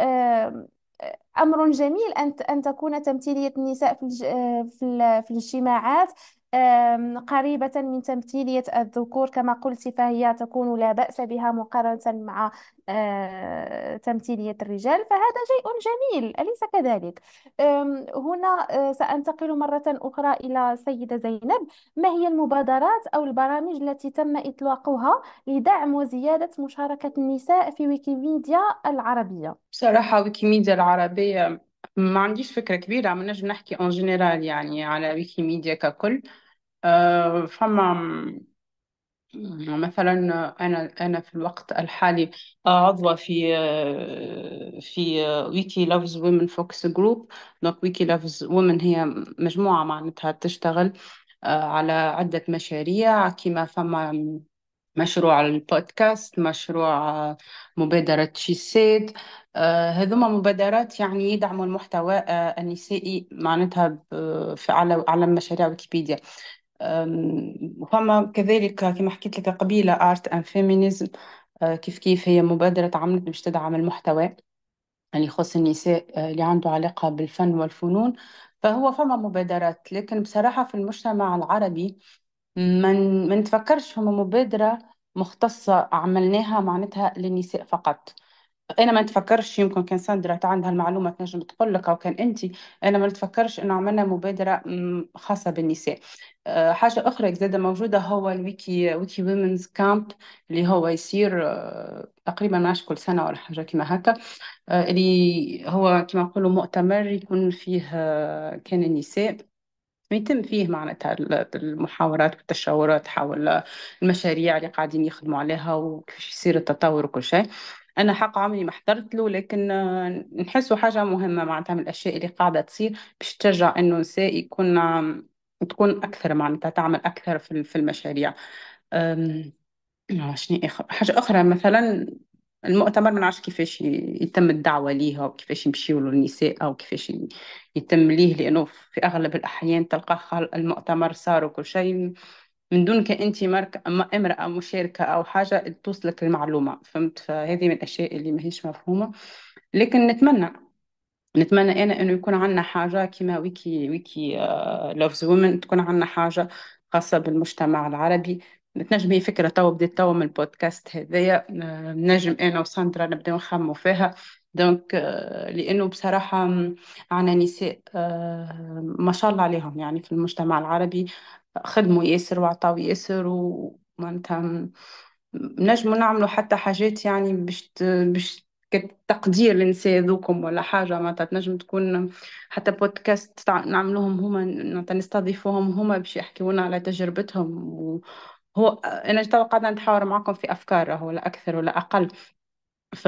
امر جميل ان تكون تمثيليه النساء في آه، الاجتماعات قريبة من تمثيلية الذكور كما قلت فهي تكون لا بأس بها مقارنة مع آه، تمثيلية الرجال فهذا شيء جميل أليس كذلك؟ هنا آه، سأنتقل مرة أخرى إلى سيدة زينب ما هي المبادرات أو البرامج التي تم إطلاقها لدعم وزيادة مشاركة النساء في ويكيميديا العربية؟ بصراحة ويكيميديا العربية ما عنديش فكرة كبيرة ما نجم نحكي اون جينيرال يعني على ويكيميديا ككل آه، فما مثلا أنا أنا في الوقت الحالي عضوة في آه، في ويكي لافز وومن فوكس جروب دونك ويكي لافز وومن هي مجموعة معناتها تشتغل آه، على عدة مشاريع كما فما مشروع البودكاست مشروع مبادرة شيسيد هذوما مبادرات يعني يدعموا المحتوى النسائي معناتها على على مشاريع ويكيبيديا وفما كذلك كما حكيت لك قبيلة ارت اند فيمينيزم كيف كيف هي مبادرة عملت باش تدعم المحتوى اللي يخص النساء اللي عنده علاقة بالفن والفنون فهو فما مبادرات لكن بصراحة في المجتمع العربي من ما نتفكرش فما مبادرة مختصة عملناها معناتها للنساء فقط انا ما نتفكرش يمكن كان ساندرا عندها المعلومه تنجم تقول لك او كان انت انا ما نتفكرش انه عملنا مبادره خاصه بالنساء آه، حاجة أخرى زادة موجودة هو الويكي ويكي ويمنز كامب اللي هو يصير آه، تقريبا ماش كل سنة ولا حاجة كما هكا آه، اللي هو كما نقولوا مؤتمر يكون فيه كان النساء يتم فيه معناتها المحاورات والتشاورات حول المشاريع اللي قاعدين يخدموا عليها وكيفاش يصير التطور وكل شيء انا حق عمري ما حضرت له لكن نحسه حاجه مهمه معناتها من الاشياء اللي قاعده تصير باش تشجع انه النساء يكون تكون أكثر معناتها تعمل أكثر في في المشاريع شنو آخر إيه، حاجة أخرى مثلا المؤتمر ما نعرفش كيفاش يتم الدعوة ليها وكيفاش يمشيوا للنساء وكيفاش يتم ليه لأنه في أغلب الأحيان تلقى المؤتمر صار وكل شيء من دون كأنت مرك امرأة مشاركة أو حاجة توصلك المعلومة فهمت فهذه من الأشياء اللي ماهيش مفهومة لكن نتمنى نتمنى انا انه يكون عندنا حاجه كيما ويكي ويكي لوفز آه، وومن تكون عندنا حاجه خاصه بالمجتمع العربي تنجم هي فكره تو بديت تو من البودكاست هذايا آه، نجم انا وساندرا نبداو نخمو فيها دونك آه، لانه بصراحه عنا نساء ما شاء الله عليهم يعني في المجتمع العربي خدموا ياسر وعطاو ياسر ومعناتها نجموا نعملوا حتى حاجات يعني باش باش كتقدير لنساء ذوكم ولا حاجة ما تنجم تكون حتى بودكاست نعملوهم هما معناتها نستضيفوهم هما باش يحكيونا على تجربتهم و... هو انا توا قاعده نتحاور معاكم في افكار ولا اكثر ولا اقل ف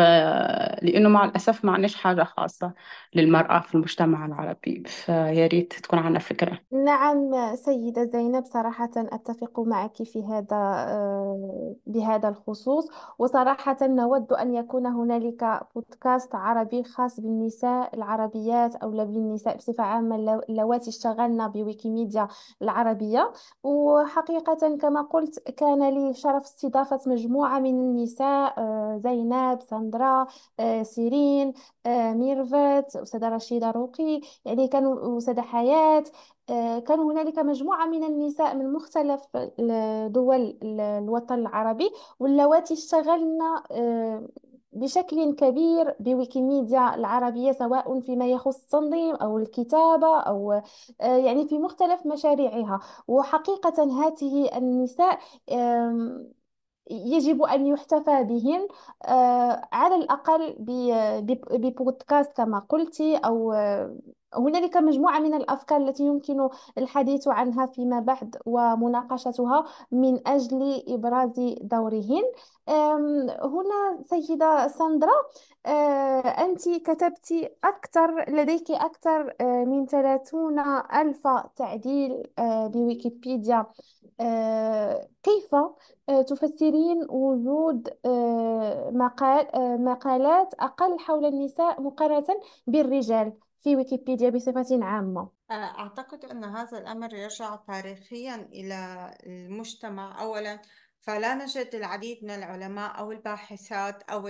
لأنه مع الأسف ما عناش حاجة خاصة للمرأة في المجتمع العربي فيا ريت تكون عنا فكرة نعم سيدة زينب صراحة أتفق معك في هذا آه، بهذا الخصوص وصراحة نود أن يكون هنالك بودكاست عربي خاص بالنساء العربيات أو بالنساء بصفة عامة اللواتي اشتغلن بويكيميديا العربية وحقيقة كما قلت كان لي شرف استضافة مجموعة من النساء آه، زينب ساندرا آه، سيرين آه، ميرفت أستاذة رشيدة روقي يعني كانوا أستاذة حياة آه، كان هنالك مجموعة من النساء من مختلف دول الوطن العربي واللواتي اشتغلن بشكل كبير بويكيميديا العربية سواء فيما يخص التنظيم أو الكتابة أو يعني في مختلف مشاريعها وحقيقة هذه النساء يجب أن يحتفى بهن آه، على الأقل آه، ببودكاست كما قلت أو آه، هنالك مجموعة من الأفكار التي يمكن الحديث عنها فيما بعد ومناقشتها من أجل إبراز دورهن هنا سيدة ساندرا أه، أنت كتبت أكثر لديك أكثر أه، من 30 ألف تعديل أه، بويكيبيديا كيف تفسرين وجود مقال مقالات أقل حول النساء مقارنة بالرجال في ويكيبيديا بصفة عامة أعتقد أن هذا الأمر يرجع تاريخيا إلى المجتمع أولا فلا نجد العديد من العلماء أو الباحثات أو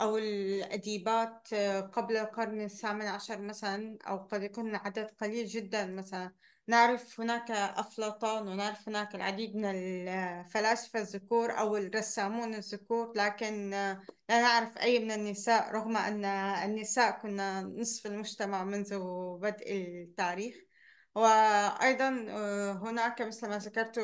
أو الأديبات قبل القرن الثامن عشر مثلا أو قد يكون عدد قليل جدا مثلا نعرف هناك أفلاطون ونعرف هناك العديد من الفلاسفة الذكور أو الرسامون الذكور لكن لا نعرف أي من النساء رغم أن النساء كنا نصف المجتمع منذ بدء التاريخ وأيضا آه، هناك مثل ما ذكرت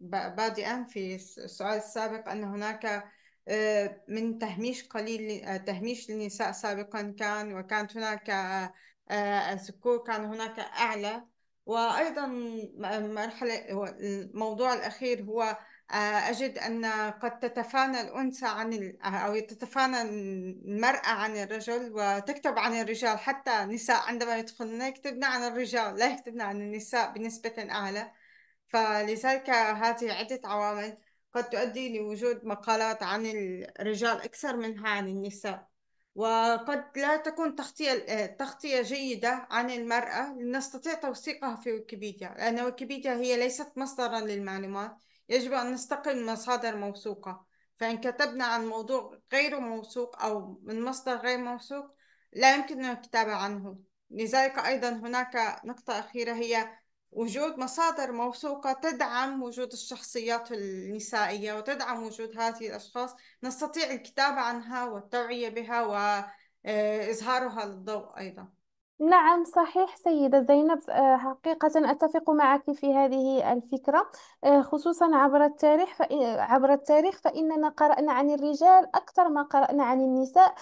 بادئا في السؤال السابق أن هناك آه، من تهميش قليل آه، تهميش للنساء سابقا كان وكانت هناك الذكور كان هناك أعلى وأيضا مرحلة الموضوع الأخير هو آه، أجد أن قد تتفانى الأنثى عن أو تتفانى المرأة عن الرجل وتكتب عن الرجال حتى النساء عندما يدخلن يكتبن عن الرجال لا يكتبن عن النساء بنسبة أعلى فلذلك هذه عدة عوامل قد تؤدي لوجود مقالات عن الرجال أكثر منها عن النساء وقد لا تكون تغطية تغطية جيدة عن المرأة لنستطيع توثيقها في ويكيبيديا لأن ويكيبيديا هي ليست مصدرا للمعلومات يجب أن نستقل من مصادر موثوقة فإن كتبنا عن موضوع غير موثوق أو من مصدر غير موثوق لا يمكننا الكتابة عنه لذلك أيضا هناك نقطة أخيرة هي وجود مصادر موثوقة تدعم وجود الشخصيات النسائية وتدعم وجود هذه الأشخاص نستطيع الكتابة عنها والتوعية بها وإظهارها للضوء أيضا نعم صحيح سيدة زينب آه، حقيقة أتفق معك في هذه الفكرة آه، خصوصا عبر التاريخ آه، عبر التاريخ فإننا قرأنا عن الرجال أكثر ما قرأنا عن النساء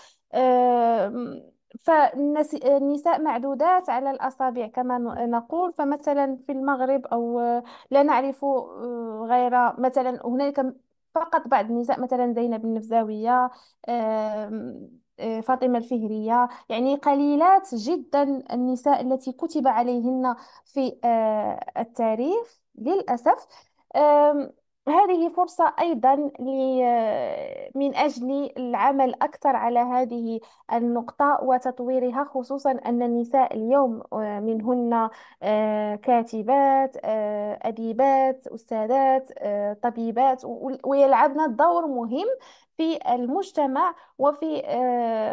فالنساء معدودات على الأصابع كما نقول فمثلا في المغرب أو لا نعرف آه، غير مثلا هنالك فقط بعض النساء مثلا زينب النفزاوية آه، فاطمة الفهرية يعني قليلات جدا النساء التي كتب عليهن في آه، التاريخ للأسف هذه فرصة أيضا ل- من أجل العمل أكثر على هذه النقطة وتطويرها خصوصا أن النساء اليوم آه، منهن آه، كاتبات آه، أديبات أستاذات طبيبات ويلعبن دور مهم في المجتمع وفي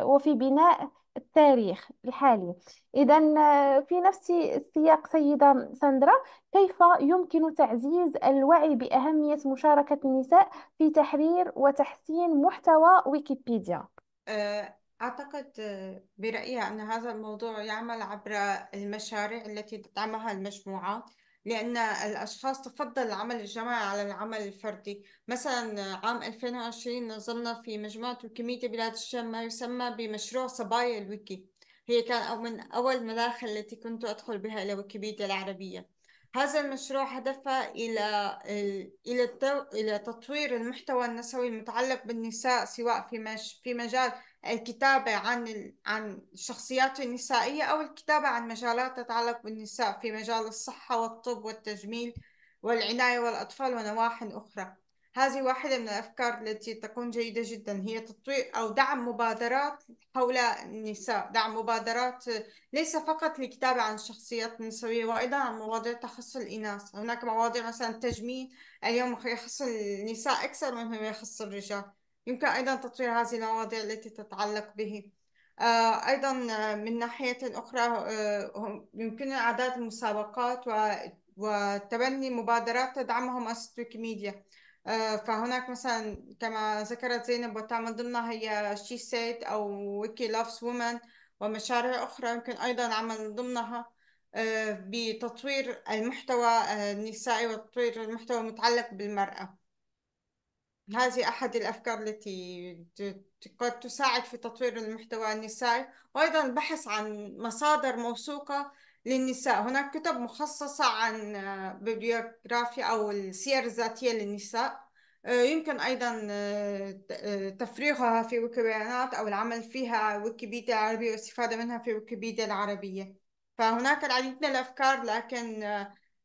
وفي بناء التاريخ الحالي إذا آه، في نفس السياق سيدة ساندرا كيف يمكن تعزيز الوعي بأهمية مشاركة النساء في تحرير وتحسين محتوى ويكيبيديا؟ آه، أعتقد آه، برأيي أن هذا الموضوع يعمل عبر المشاريع التي تدعمها المجموعات لأن الأشخاص تفضل العمل الجماعي على العمل الفردي مثلا عام 2020 نظرنا في مجموعة ويكيميديا بلاد الشام ما يسمى بمشروع صبايا الويكي هي كان من أول المداخل التي كنت أدخل بها إلى ويكيبيديا العربية هذا المشروع هدفه إلى إلى إلى تطوير المحتوى النسوي المتعلق بالنساء سواء في في مجال الكتابة عن عن الشخصيات النسائية أو الكتابة عن مجالات تتعلق بالنساء في مجال الصحة والطب والتجميل والعناية والأطفال ونواح أخرى. هذه واحدة من الأفكار التي تكون جيدة جدا هي تطوير أو دعم مبادرات حول النساء دعم مبادرات ليس فقط للكتابة عن الشخصيات النسوية وأيضا عن مواضيع تخص الإناث هناك مواضيع مثلا التجميل اليوم يخص النساء أكثر مما يخص الرجال يمكن أيضا تطوير هذه المواضيع التي تتعلق به آه، أيضا آه، من ناحية أخرى آه، يمكن إعداد المسابقات وتبني مبادرات تدعمهم مؤسسة ويكيميديا آه، فهناك مثلا كما ذكرت زينب وتعمل ضمنها هي شي سيت أو ويكي لافس وومن ومشاريع أخرى يمكن أيضا عمل ضمنها آه، بتطوير المحتوى النسائي وتطوير المحتوى المتعلق بالمرأة هذه أحد الأفكار التي قد تساعد في تطوير المحتوى النسائي وأيضا البحث عن مصادر موثوقة للنساء هناك كتب مخصصة عن بيبليوغرافيا آه، أو السير الذاتية للنساء آه، يمكن أيضا آه، تفريغها في ويكيبيانات أو العمل فيها ويكيبيديا العربية والاستفادة منها في ويكيبيديا العربية فهناك العديد من الأفكار لكن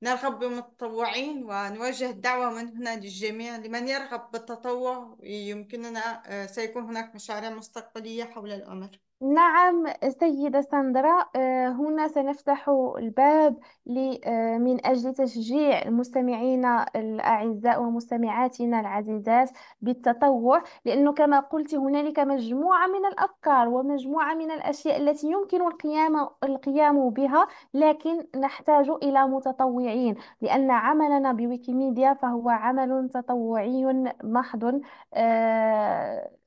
نرغب بالمتطوعين ونوجه الدعوة من هنا للجميع لمن يرغب بالتطوع يمكننا سيكون هناك مشاريع مستقبلية حول الأمر نعم سيدة ساندرا آه، هنا سنفتح الباب ل- آه، من أجل تشجيع المستمعين الأعزاء ومستمعاتنا العزيزات بالتطوع لأنه كما قلت هنالك مجموعة من الأفكار ومجموعة من الأشياء التي يمكن القيام القيام بها لكن نحتاج إلى متطوعين لأن عملنا بويكيميديا فهو عمل تطوعي محض آه،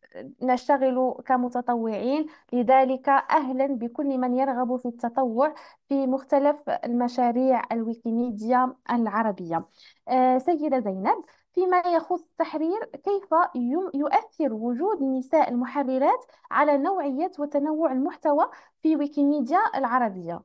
نشتغل كمتطوعين لذلك أهلا بكل من يرغب في التطوع في مختلف المشاريع الويكيميديا العربية آه، سيدة زينب فيما يخص التحرير كيف يؤثر وجود النساء المحررات على نوعية وتنوع المحتوى في ويكيميديا العربية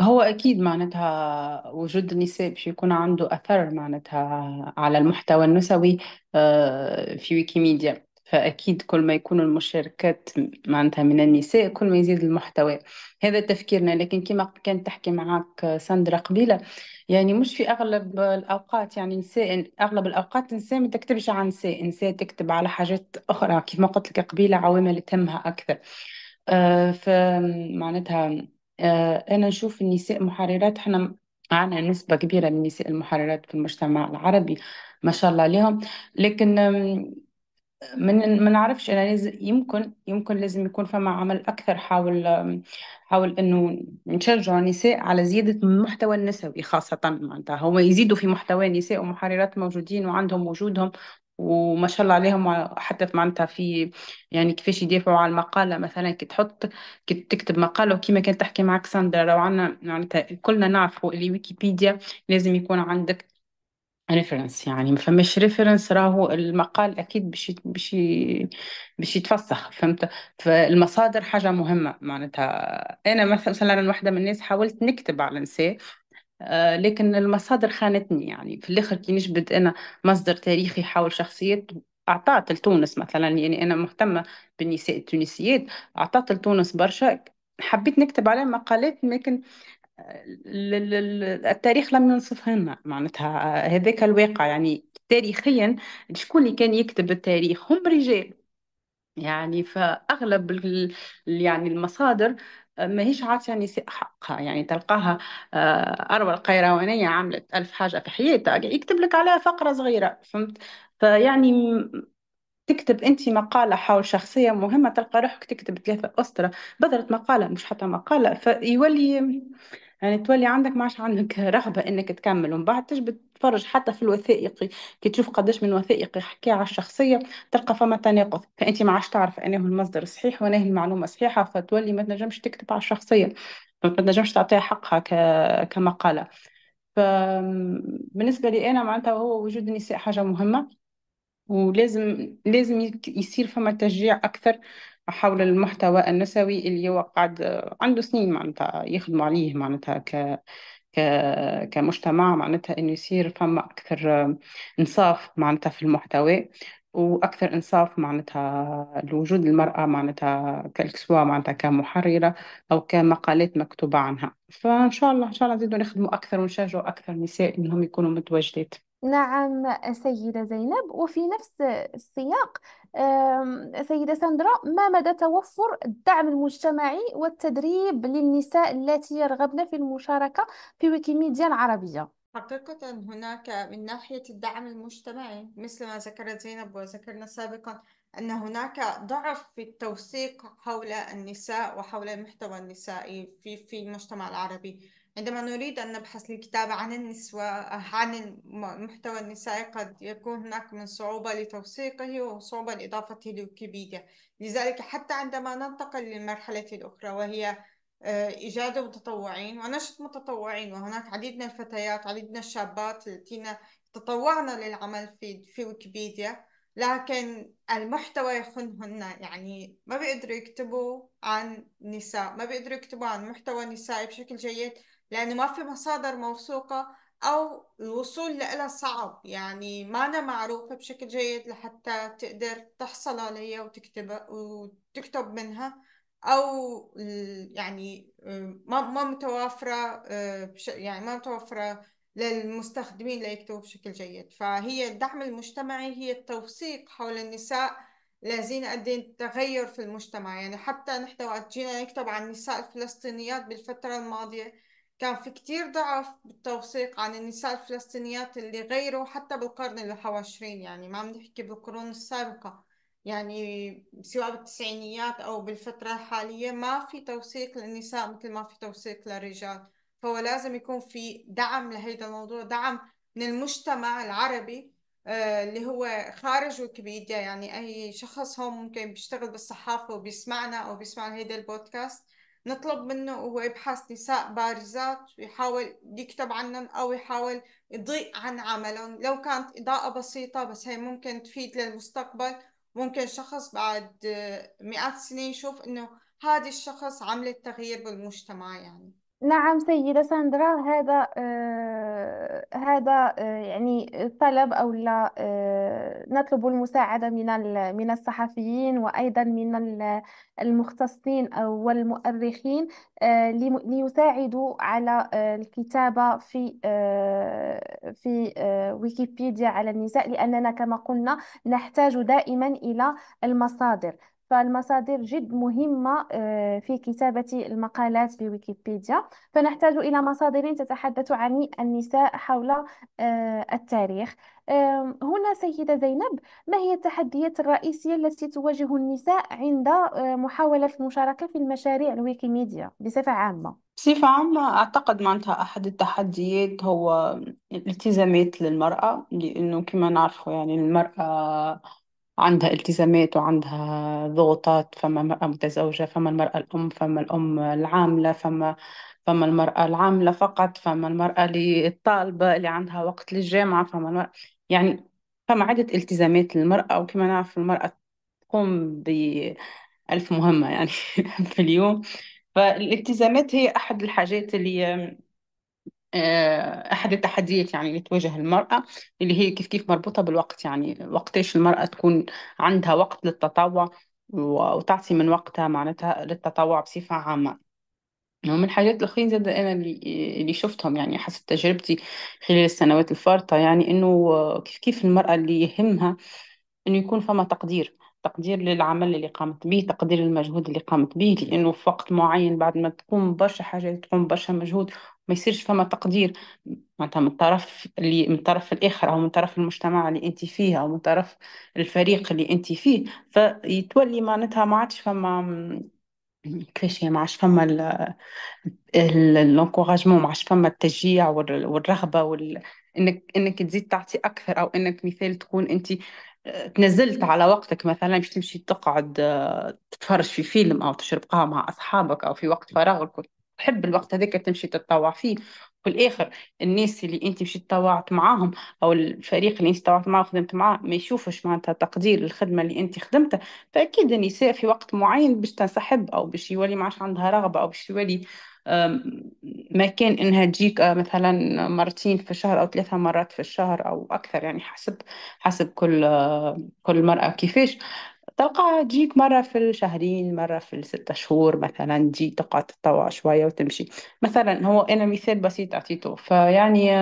هو أكيد معناتها وجود النساء باش يكون عنده أثر معناتها على المحتوى النسوي آه، في ويكيميديا فأكيد كل ما يكون المشاركات معناتها من النساء كل ما يزيد المحتوى هذا تفكيرنا لكن كما كانت تحكي معك ساندرا قبيلة يعني مش في أغلب الأوقات يعني نساء أغلب الأوقات نساء ما تكتبش عن نساء نساء تكتب على حاجات أخرى كما قلت لك قبيلة عوامل تهمها أكثر آه فمعناتها آه أنا نشوف النساء محررات احنا عنا نسبة كبيرة من النساء المحررات في المجتمع العربي ما شاء الله عليهم لكن من ما نعرفش انا يعني لازم يمكن يمكن لازم يكون فما عمل اكثر حول حول انه نشجع النساء على زياده المحتوى النسوي خاصه معناتها هما يزيدوا في محتوى نساء ومحررات موجودين وعندهم وجودهم وما شاء الله عليهم حتى معناتها في يعني كيفاش يدافعوا على المقاله مثلا كي تحط كي تكتب مقاله وكيما كانت تحكي معك ساندرا لو عندنا معناتها كلنا نعرفوا اللي ويكيبيديا لازم يكون عندك ريفرنس يعني ما فماش ريفرنس راهو المقال اكيد باش باش باش يتفسخ فهمت فالمصادر حاجه مهمه معناتها انا مثلا واحده من الناس حاولت نكتب على نساء آه، لكن المصادر خانتني يعني في الاخر كي نجبد انا مصدر تاريخي حول شخصيات اعطات لتونس مثلا يعني انا مهتمه بالنساء التونسيات اعطات لتونس برشا حبيت نكتب عليها مقالات لكن التاريخ لم ينصفهن معناتها هذاك الواقع يعني تاريخيا شكون اللي كان يكتب التاريخ هم رجال يعني فاغلب يعني المصادر آه، ماهيش عاطيه النساء يعني حقها يعني تلقاها آه، اروى القيروانيه عملت ألف حاجه في حياتها يكتب لك عليها فقره صغيره فهمت فيعني تكتب انت مقاله حول شخصيه مهمه تلقى روحك تكتب ثلاثه اسطره بذرة مقاله مش حتى مقاله فيولي يعني تولي عندك ما عادش عندك رغبة انك تكمل ومن بعد تجبد تتفرج حتى في الوثائقي كي تشوف قداش من وثائقي حكي على الشخصية تلقى فما تناقض فانت ما عادش تعرف انه المصدر صحيح وانه المعلومة صحيحة فتولي ما تنجمش تكتب على الشخصية ما تنجمش تعطيها حقها ك... كمقالة فبالنسبة لي أنا معناتها هو وجود النساء حاجة مهمة ولازم لازم يصير فما تشجيع أكثر حول المحتوى النسوي اللي هو قاعد آه، عنده سنين معناتها يخدم عليه معناتها ك ك كمجتمع معناتها انه يصير فما اكثر آه، انصاف معناتها في المحتوى واكثر انصاف معناتها لوجود المراه معناتها كالكسوا معناتها كمحرره او كمقالات مكتوبه عنها فان شاء الله ان شاء الله نزيدوا نخدموا اكثر ونشجعوا اكثر نساء انهم يكونوا متواجدات نعم سيدة زينب وفي نفس السياق سيدة ساندرا ما مدى توفر الدعم المجتمعي والتدريب للنساء التي يرغبن في المشاركة في ويكيميديا العربية؟ حقيقة هناك من ناحية الدعم المجتمعي مثل ما ذكرت زينب وذكرنا سابقا أن هناك ضعف في التوثيق حول النساء وحول المحتوى النسائي في في المجتمع العربي عندما نريد أن نبحث الكتاب عن النسوة عن المحتوى النسائي قد يكون هناك من صعوبة لتوثيقه وصعوبة لإضافته لويكيبيديا لذلك حتى عندما ننتقل للمرحلة الأخرى وهي آه، إيجاد متطوعين ونشر متطوعين وهناك عديد من الفتيات عديد من الشابات التي تطوعن للعمل في في ويكيبيديا لكن المحتوى يخنهن يعني ما بيقدروا يكتبوا عن نساء ما بيقدروا يكتبوا عن محتوى نسائي بشكل جيد لأنه ما في مصادر موثوقة أو الوصول لها صعب يعني ما أنا معروفة بشكل جيد لحتى تقدر تحصل عليها وتكتبها وتكتب منها أو يعني ما ما متوافرة يعني ما متوافرة للمستخدمين ليكتبوا بشكل جيد فهي الدعم المجتمعي هي التوثيق حول النساء الذين قد التغير في المجتمع يعني حتى نحن وقت جينا نكتب عن النساء الفلسطينيات بالفترة الماضية كان في كتير ضعف بالتوثيق عن النساء الفلسطينيات اللي غيروا حتى بالقرن الحواشرين يعني ما بنحكي بالقرون السابقة يعني سواء بالتسعينيات أو بالفترة الحالية ما في توثيق للنساء مثل ما في توثيق للرجال فهو لازم يكون في دعم لهيدا الموضوع دعم من المجتمع العربي آه، اللي هو خارج ويكيبيديا يعني أي شخص هون ممكن بيشتغل بالصحافة وبيسمعنا أو بيسمع هيدا البودكاست نطلب منه هو يبحث نساء بارزات ويحاول يكتب عنهم أو يحاول يضيء عن عملهم لو كانت إضاءة بسيطة بس هي ممكن تفيد للمستقبل ممكن شخص بعد آه، مئات السنين يشوف إنه هذا الشخص عمل التغيير بالمجتمع يعني نعم سيدة ساندرا هذا آه هذا آه يعني طلب أو لا آه نطلب المساعدة من من الصحفيين وأيضا من المختصين أو والمؤرخين آه ليساعدوا على آه الكتابة في آه في آه ويكيبيديا على النساء لأننا كما قلنا نحتاج دائما إلى المصادر فالمصادر جد مهمة آه، في كتابة المقالات في ويكيبيديا فنحتاج إلى مصادر تتحدث عن النساء حول آه، التاريخ هنا سيدة زينب ما هي التحديات الرئيسية التي تواجه النساء عند آه، محاولة المشاركة في المشاريع الويكيميديا بصفة عامة؟ بصفة عامة أعتقد معناتها أحد التحديات هو الالتزامات للمرأة لأنه كما نعرفه يعني المرأة عندها التزامات وعندها ضغوطات فما المرأة متزوجة فما المرأة الأم فما الأم العاملة فما فما المرأة العاملة فقط فما المرأة اللي الطالبة اللي عندها وقت للجامعة فما المرأة يعني فما عدة التزامات للمرأة وكما نعرف المرأة تقوم بألف مهمة يعني في اليوم فالالتزامات هي أحد الحاجات اللي آه، أحد التحديات يعني اللي تواجه المرأة اللي هي كيف كيف مربوطة بالوقت يعني وقتاش المرأة تكون عندها وقت للتطوع وتعطي من وقتها معناتها للتطوع بصفة عامة ومن الحاجات الأخرين زاد أنا اللي شفتهم يعني حسب تجربتي خلال السنوات الفارطة يعني إنه كيف كيف المرأة اللي يهمها إنه يكون فما تقدير تقدير للعمل اللي قامت به تقدير المجهود اللي قامت به لأنه في وقت معين بعد ما تقوم برشا حاجات تقوم برشا مجهود ما يصيرش فما تقدير معناتها من الطرف اللي من الطرف الاخر او من طرف المجتمع اللي انت فيه او من طرف الفريق اللي انت فيه فيتولي معناتها ما عادش فما كيفاش ما عادش فما الانكوراجمون ما عادش فما التشجيع والرغبه وال... انك انك تزيد تعطي اكثر او انك مثال تكون انت تنزلت على وقتك مثلا باش تمشي تقعد تتفرج في فيلم او تشرب قهوه مع اصحابك او في وقت فراغك تحب الوقت هذاك تمشي تتطوع فيه في الاخر الناس اللي انت مشيت تطوعت معاهم او الفريق اللي انت تطوعت معاه وخدمت معاه ما يشوفش معناتها تقدير الخدمه اللي انت خدمتها فاكيد النساء في وقت معين باش تنسحب او باش يولي ما عادش عندها رغبه او باش يولي مكان انها تجيك آه، مثلا مرتين في الشهر او ثلاثه مرات في الشهر او اكثر يعني حسب حسب كل آه، كل مرأة كيفاش تلقى تجيك مرة في الشهرين مرة في الستة شهور مثلا تجي تقعد تتطوع شوية وتمشي مثلا هو أنا مثال بسيط أعطيته فيعني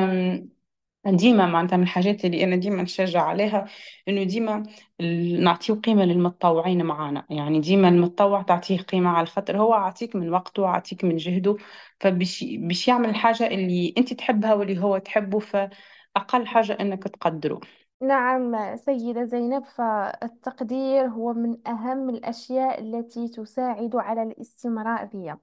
ديما معناتها من الحاجات اللي انا ديما نشجع عليها انه ديما نعطيه نعطيو قيمه للمتطوعين معانا يعني ديما المتطوع تعطيه قيمه على خاطر هو عاطيك من وقته وعاطيك من جهده فبش يعمل الحاجه اللي انت تحبها واللي هو تحبه فاقل حاجه انك تقدره نعم سيدة زينب فالتقدير هو من أهم الأشياء التي تساعد على الاستمرارية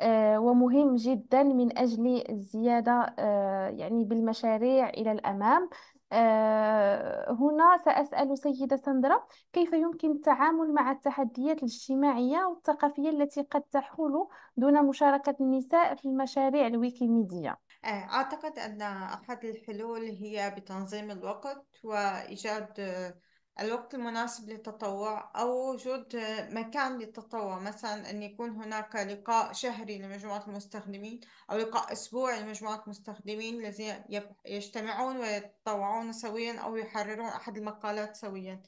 آه، ومهم جدا من أجل الزيادة آه، يعني بالمشاريع إلى الأمام آه، هنا سأسأل سيدة سندرا كيف يمكن التعامل مع التحديات الاجتماعية والثقافية التي قد تحول دون مشاركة النساء في المشاريع الويكيميدية آه، أعتقد أن أحد الحلول هي بتنظيم الوقت وإيجاد آه، الوقت المناسب للتطوع أو وجود آه، مكان للتطوع مثلا أن يكون هناك لقاء شهري لمجموعة المستخدمين أو لقاء أسبوعي لمجموعة المستخدمين الذين يجتمعون ويتطوعون سويا أو يحررون أحد المقالات سويا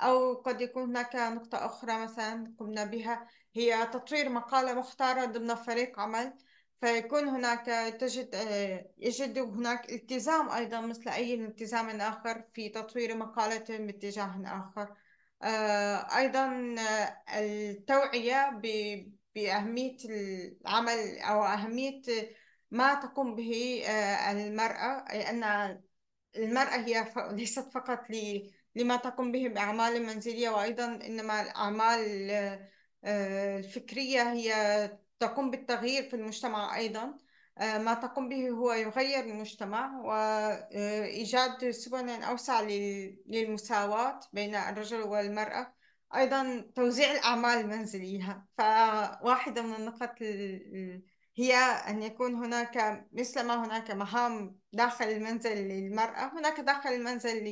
أو قد يكون هناك نقطة أخرى مثلا قمنا بها هي تطوير مقالة مختارة ضمن فريق عمل فيكون هناك تجد آه، يجد هناك التزام أيضا مثل أي التزام آخر في تطوير مقالة باتجاه آخر آه، أيضا آه، التوعية بأهمية العمل أو أهمية ما تقوم به المرأة لأن المرأة هي ليست فقط لما تقوم به بأعمال منزلية وأيضا إنما الأعمال الفكرية هي تقوم بالتغيير في المجتمع أيضا آه، ما تقوم به هو يغير المجتمع وإيجاد آه، سبل أوسع للمساواة بين الرجل والمرأة أيضا توزيع الأعمال المنزلية فواحدة من النقط هي أن يكون هناك مثل ما هناك مهام داخل المنزل للمرأة هناك داخل المنزل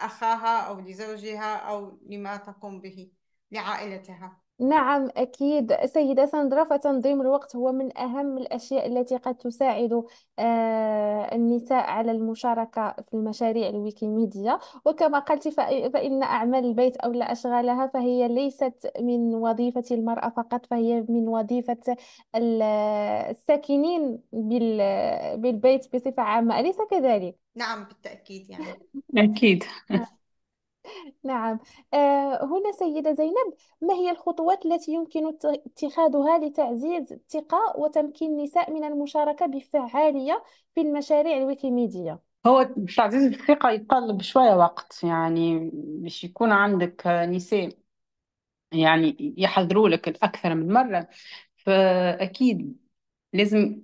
لأخاها أو لزوجها أو لما تقوم به لعائلتها نعم أكيد سيدة ساندرا فتنظيم الوقت هو من أهم الأشياء التي قد تساعد آه، النساء على المشاركة في المشاريع الويكيميديا وكما قلت فإن أعمال البيت أو لا أشغالها فهي ليست من وظيفة المرأة فقط فهي من وظيفة الساكنين بالبيت بصفة عامة أليس كذلك؟ نعم بالتأكيد يعني أكيد آه. نعم آه، هنا سيدة زينب ما هي الخطوات التي يمكن اتخاذها لتعزيز الثقة وتمكين النساء من المشاركة بفعالية في المشاريع الويكيميدية هو تعزيز الثقة يتطلب شوية وقت يعني باش يكون عندك نساء يعني يحضروا لك أكثر من مرة فأكيد لازم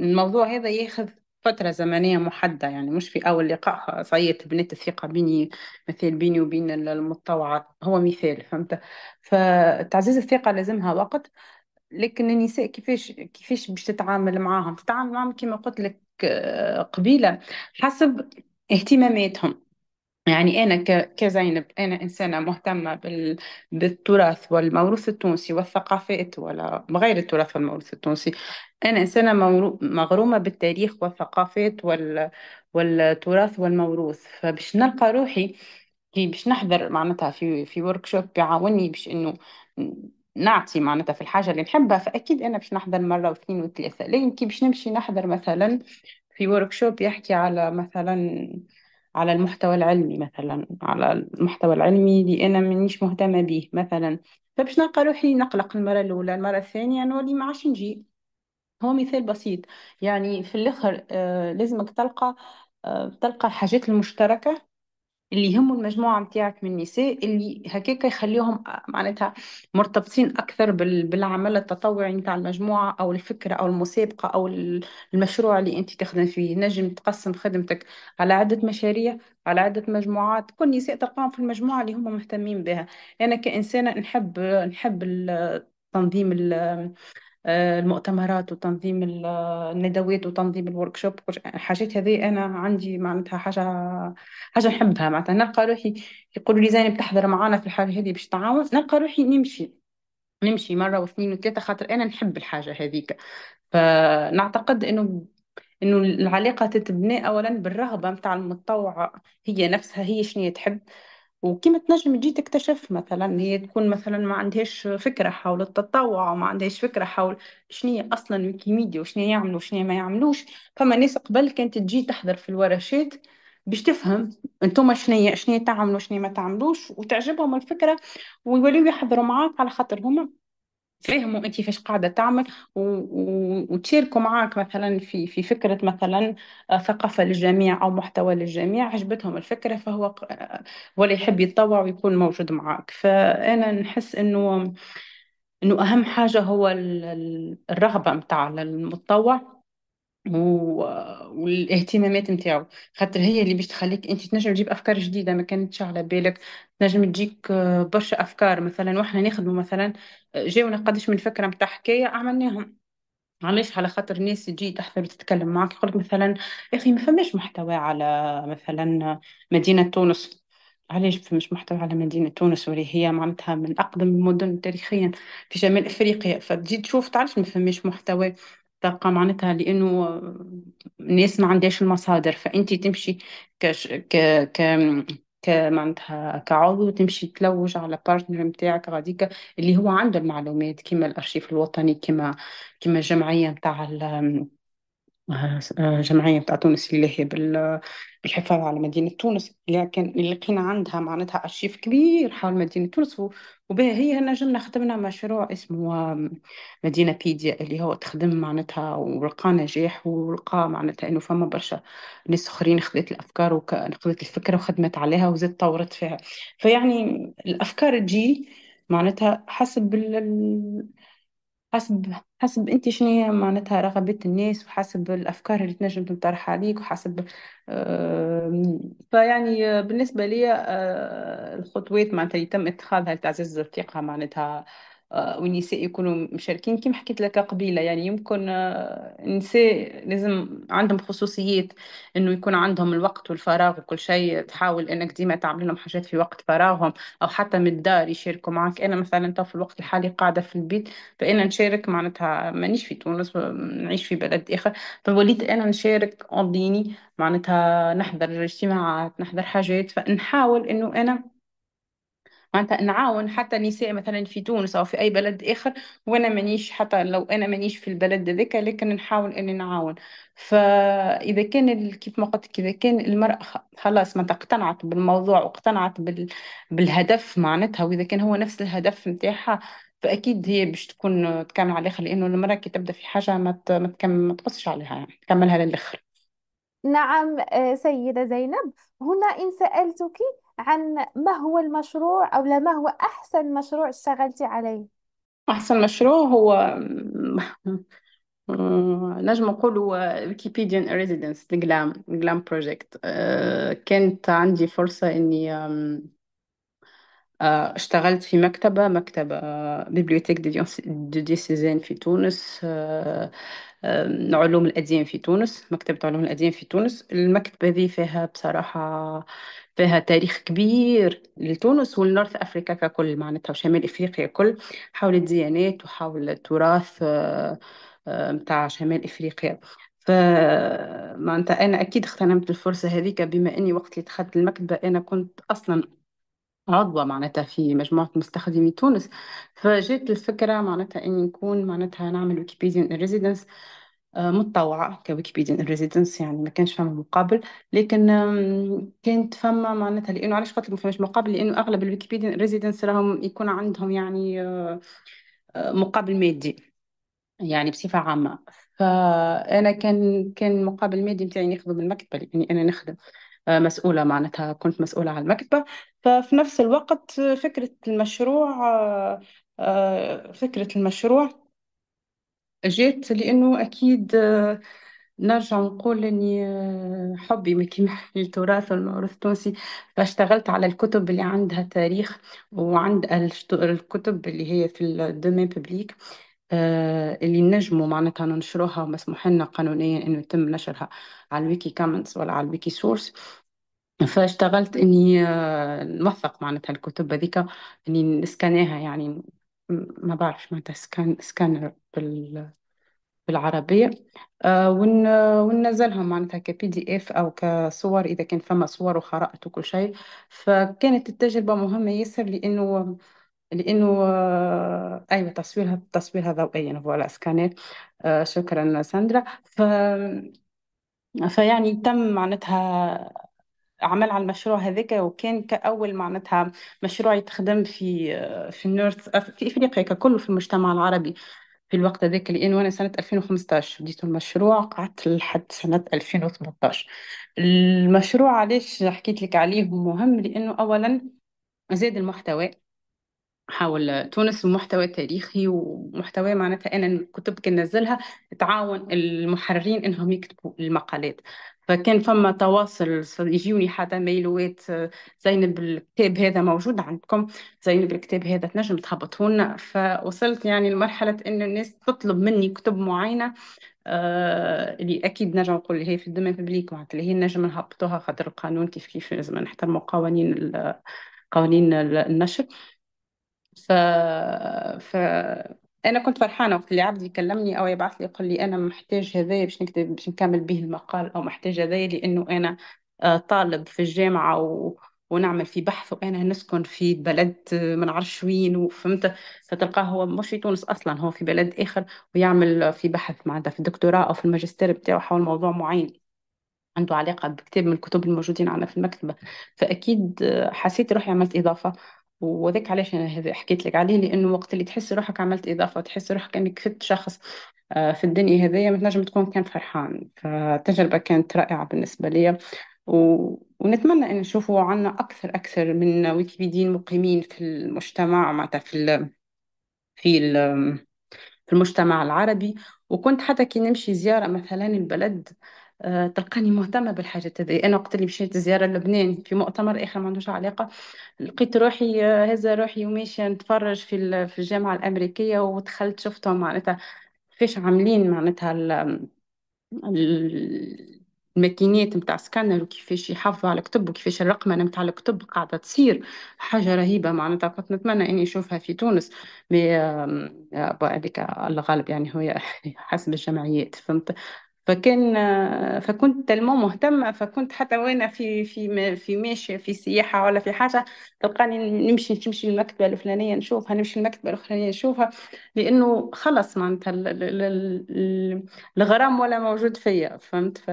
الموضوع هذا ياخذ فترة زمنية محددة يعني مش في أول لقاء صيت بنت الثقة بيني مثال بيني وبين المتطوعة هو مثال فهمت فتعزيز الثقة لازمها وقت لكن النساء كيفاش كيفاش باش تتعامل معاهم تتعامل معاهم كما قلت لك آه، قبيلة حسب اهتماماتهم يعني أنا كزينب أنا إنسانة مهتمة بال... بالتراث والموروث التونسي والثقافات ولا غير التراث والموروث التونسي أنا إنسانة مورو... مغرومة بالتاريخ والثقافات وال... والتراث والموروث فباش نلقى روحي كي باش نحضر معناتها في في ورك شوب يعاوني باش إنه نعطي معناتها في الحاجة اللي نحبها فأكيد أنا باش نحضر مرة واثنين وثلاثة لكن كي باش نمشي نحضر مثلا في ورك شوب يحكي على مثلا على المحتوى العلمي مثلا على المحتوى العلمي اللي انا مانيش مهتمه به مثلا فباش نلقى روحي نقلق المره الاولى المره الثانيه نولي ما عادش نجي هو مثال بسيط يعني في الاخر آه لازمك تلقى آه تلقى الحاجات المشتركه اللي يهموا المجموعه نتاعك من النساء اللي هكاك يخليهم معناتها مرتبطين اكثر بالعمل التطوعي نتاع المجموعه او الفكره او المسابقه او المشروع اللي انت تخدم فيه نجم تقسم خدمتك على عده مشاريع على عده مجموعات كل نساء تلقاهم في المجموعه اللي هم مهتمين بها انا كانسانه نحب نحب تنظيم آه، المؤتمرات وتنظيم الندوات وتنظيم الوركشوب الحاجات هذه انا عندي معناتها حاجه حاجه نحبها معناتها نلقى روحي يقولوا لي زينب تحضر معانا في الحاجه هذه باش تعاون نلقى روحي نمشي نمشي مره واثنين وثلاثه خاطر انا نحب الحاجه هذيك فنعتقد انه انه العلاقه تتبنى اولا بالرغبه نتاع المتطوع هي نفسها هي شنو تحب وكيما تنجم تجي تكتشف مثلا هي تكون مثلا ما عندهاش فكرة حول التطوع وما عندهاش فكرة حول شنية أصلا ويكيميديا وشنية يعملوا وشنية ما يعملوش فما ناس قبل كانت تجي تحضر في الورشات باش تفهم انتم شنية شنية تعملوا شنية ما تعملوش وتعجبهم الفكرة ويوليو يحضروا معاك على خاطر هما تفهموا انت فاش قاعده تعمل و... و... وتشاركوا معاك مثلا في في فكره مثلا آه، ثقافه للجميع او محتوى للجميع عجبتهم الفكره فهو آه، ولا يحب يتطوع ويكون موجود معاك فانا نحس انه انه اهم حاجه هو الرغبه متاع المتطوع و... والاهتمامات نتاعو خاطر هي اللي باش تخليك انت تنجم تجيب افكار جديده ما كانتش على بالك تنجم تجيك آه، برشا افكار مثلا واحنا نخدموا مثلا آه، جاونا قداش من فكره نتاع حكايه عملناهم علاش على خاطر الناس تجي تحضر وتتكلم معك يقولك مثلا يا اخي ما فماش محتوى على مثلا مدينه تونس علاش ما فماش محتوى على مدينه تونس واللي هي معناتها من اقدم المدن تاريخيا في شمال افريقيا فتجي تشوف تعرف ما فماش محتوى الطاقه معناتها لانه الناس ما عندهاش المصادر فانت تمشي كش ك ك معناتها كعضو تمشي تلوج على بارتنر نتاعك غاديكا اللي هو عنده المعلومات كيما الارشيف الوطني كيما كيما الجمعيه نتاع الجمعيه آه، آه، نتاع تونس هي بال بالحفاظ على مدينة تونس لكن اللي لقينا عندها معناتها أرشيف كبير حول مدينة تونس و- وبها هي نجمنا خدمنا مشروع اسمه مدينة بيديا اللي هو تخدم معناتها ولقى نجاح ولقى معناتها إنه فما برشا ناس آخرين خذت الأفكار وخذت الفكرة وخدمت عليها وزاد طورت فيها فيعني الأفكار تجي معناتها حسب ال- حسب حسب انت شنو هي معناتها رغبات الناس وحسب الافكار اللي تنجم تنطرح عليك وحسب فيعني آه، بالنسبه لي آه، الخطوات معناتها يتم تم اتخاذها لتعزيز الثقه معناتها والنساء يكونوا مشاركين كيما حكيت لك قبيله يعني يمكن آه، النساء لازم عندهم خصوصيات انه يكون عندهم الوقت والفراغ وكل شيء تحاول انك ديما تعمل لهم حاجات في وقت فراغهم او حتى من الدار يشاركوا معك انا مثلا تو في الوقت الحالي قاعده في البيت فانا نشارك معناتها مانيش في تونس نعيش في بلد اخر فوليت انا نشارك اونلايني معناتها نحضر اجتماعات نحضر حاجات فنحاول انه انا معناتها نعاون حتى النساء مثلا في تونس او في اي بلد اخر وانا مانيش حتى لو انا مانيش في البلد ذاك لكن نحاول اني نعاون فاذا كان كيف ما قلت لك، اذا كان المراه خلاص ما اقتنعت بالموضوع واقتنعت بال... بالهدف معناتها واذا كان هو نفس الهدف نتاعها فاكيد هي باش تكون تكمل على الاخر لانه المراه كي تبدا في حاجه ما ت- ما تكمل ما تقصش عليها يعني تكملها للاخر نعم آه، سيدة زينب هنا إن سألتك عن ما هو المشروع أو لا ما هو أحسن مشروع اشتغلتي عليه أحسن مشروع هو نجم هو ويكيبيديان ريزيدنس الجلام جلام بروجكت كانت عندي فرصة إني آه، اشتغلت في مكتبة مكتبة بيبليوتيك دو ديسيزين في تونس آه، علوم الأديان في تونس مكتبة علوم الأديان في تونس المكتبة ذي فيها بصراحة فيها تاريخ كبير لتونس والنورث أفريكا ككل معناتها وشمال إفريقيا كل حول الديانات وحول التراث آه، آه، متاع شمال إفريقيا فمعناتها أنا أكيد اغتنمت الفرصة هذيك بما أني وقت اللي دخلت المكتبة أنا كنت أصلا عضوة معناتها في مجموعة مستخدمي تونس فجات الفكرة معناتها إني نكون معناتها نعمل ويكيبيديا ريزيدنس آه، متطوعه كويكيبيديان ان ريزيدنس يعني ما كانش فما مقابل لكن كانت فما معناتها لانه علاش قلت لك ما فماش مقابل لانه اغلب الويكيبيديان ريزيدنس راهم يكون عندهم يعني آه، آه، مقابل مادي يعني بصفه عامه فانا كان كان مقابل مادي نتاعي ناخذه من المكتبه لاني انا نخدم مسؤولة معناتها كنت مسؤولة على المكتبة ففي نفس الوقت فكرة المشروع فكرة المشروع جات لأنه أكيد آه، نرجع نقول أني آه، حبي ما للتراث والموروث التونسي فاشتغلت على الكتب اللي عندها تاريخ وعند الكتب اللي هي في الدومين بيبليك آه، اللي نجموا معناتها ننشروها ومسموح لنا قانونيا انه يتم نشرها على الويكي كومنتس ولا على الويكي سورس فاشتغلت اني نوثق معناتها الكتب هذيك اني نسكناها يعني ما بعرفش معناتها سكان سكانر بالعربية آه، وننزلهم معناتها كبي دي اف او كصور اذا كان فما صور وخرائط وكل شيء فكانت التجربة مهمة ياسر لانه لانه آه، ايوه تصويرها تصويرها ضوئيا فوالا سكانير آه، شكرا ساندرا ف... فيعني تم معناتها عمل على المشروع هذاك وكان كأول معناتها مشروع يتخدم في آه، في النورث في إفريقيا ككل في المجتمع العربي في الوقت هذاك لان وانا سنه 2015 بديت المشروع قعدت لحد سنه 2018 المشروع علاش حكيت لك عليه مهم لانه اولا زاد المحتوى حول تونس ومحتوى تاريخي ومحتوى معناتها انا الكتب كنزلها تعاون المحررين انهم يكتبوا المقالات فكان فما تواصل يجوني حتى ميلوات آه، زينب الكتاب هذا موجود عندكم زينب الكتاب هذا تنجم تهبطهولنا فوصلت يعني لمرحلة أن الناس تطلب مني كتب معينة آه اللي اكيد نجم نقول هي في الدومين ببليك معناتها اللي هي نجم نهبطوها خاطر القانون كيف كيف لازم نحترموا قوانين قوانين النشر ف ف انا كنت فرحانه وقت اللي عبد يكلمني او يبعث لي يقول لي انا محتاج هذا باش نكتب باش نكمل به المقال او محتاج هذا لانه انا آه، طالب في الجامعه و... ونعمل في بحث وانا نسكن في بلد آه، ما نعرفش وين وفهمت فتلقاه هو مش في تونس اصلا هو في بلد اخر ويعمل في بحث معناتها في الدكتوراه او في الماجستير بتاعه حول موضوع معين عنده علاقة بكتاب من الكتب الموجودين عندنا في المكتبة فأكيد آه، حسيت روحي عملت إضافة وذاك علاش انا هذا حكيت لك عليه لانه وقت اللي تحس روحك عملت اضافه وتحس روحك انك فدت شخص آه، في الدنيا هذيا ما تنجم تكون كان فرحان فالتجربه كانت رائعه بالنسبه لي و... ونتمنى ان نشوفوا عنا اكثر اكثر من ويكيبيديين مقيمين في المجتمع معناتها في ال... في ال... في المجتمع العربي وكنت حتى كي نمشي زياره مثلا البلد آه، تلقاني مهتمه بالحاجات هذه انا وقت اللي مشيت زياره لبنان في مؤتمر اخر ما عندوش علاقه لقيت روحي هذا آه، روحي وماشيه نتفرج في في الجامعه الامريكيه ودخلت شفتهم معناتها كيفاش عاملين معناتها الماكينات نتاع سكانر وكيفاش يحافظوا على الكتب وكيفاش الرقمنه نتاع الكتب قاعده تصير حاجه رهيبه معناتها كنت نتمنى اني نشوفها في تونس مي آه، هذيك الله غالب يعني هو حسب الجمعيات فهمت فكان فكنت تلمو مهتمة فكنت حتى وانا في في في ماشية في سياحة ولا في حاجة تلقاني نمشي نمشي للمكتبة الفلانية نشوفها نمشي للمكتبة الأخرانية نشوفها لأنه خلص معناتها الغرام ولا موجود فيا فهمت ف...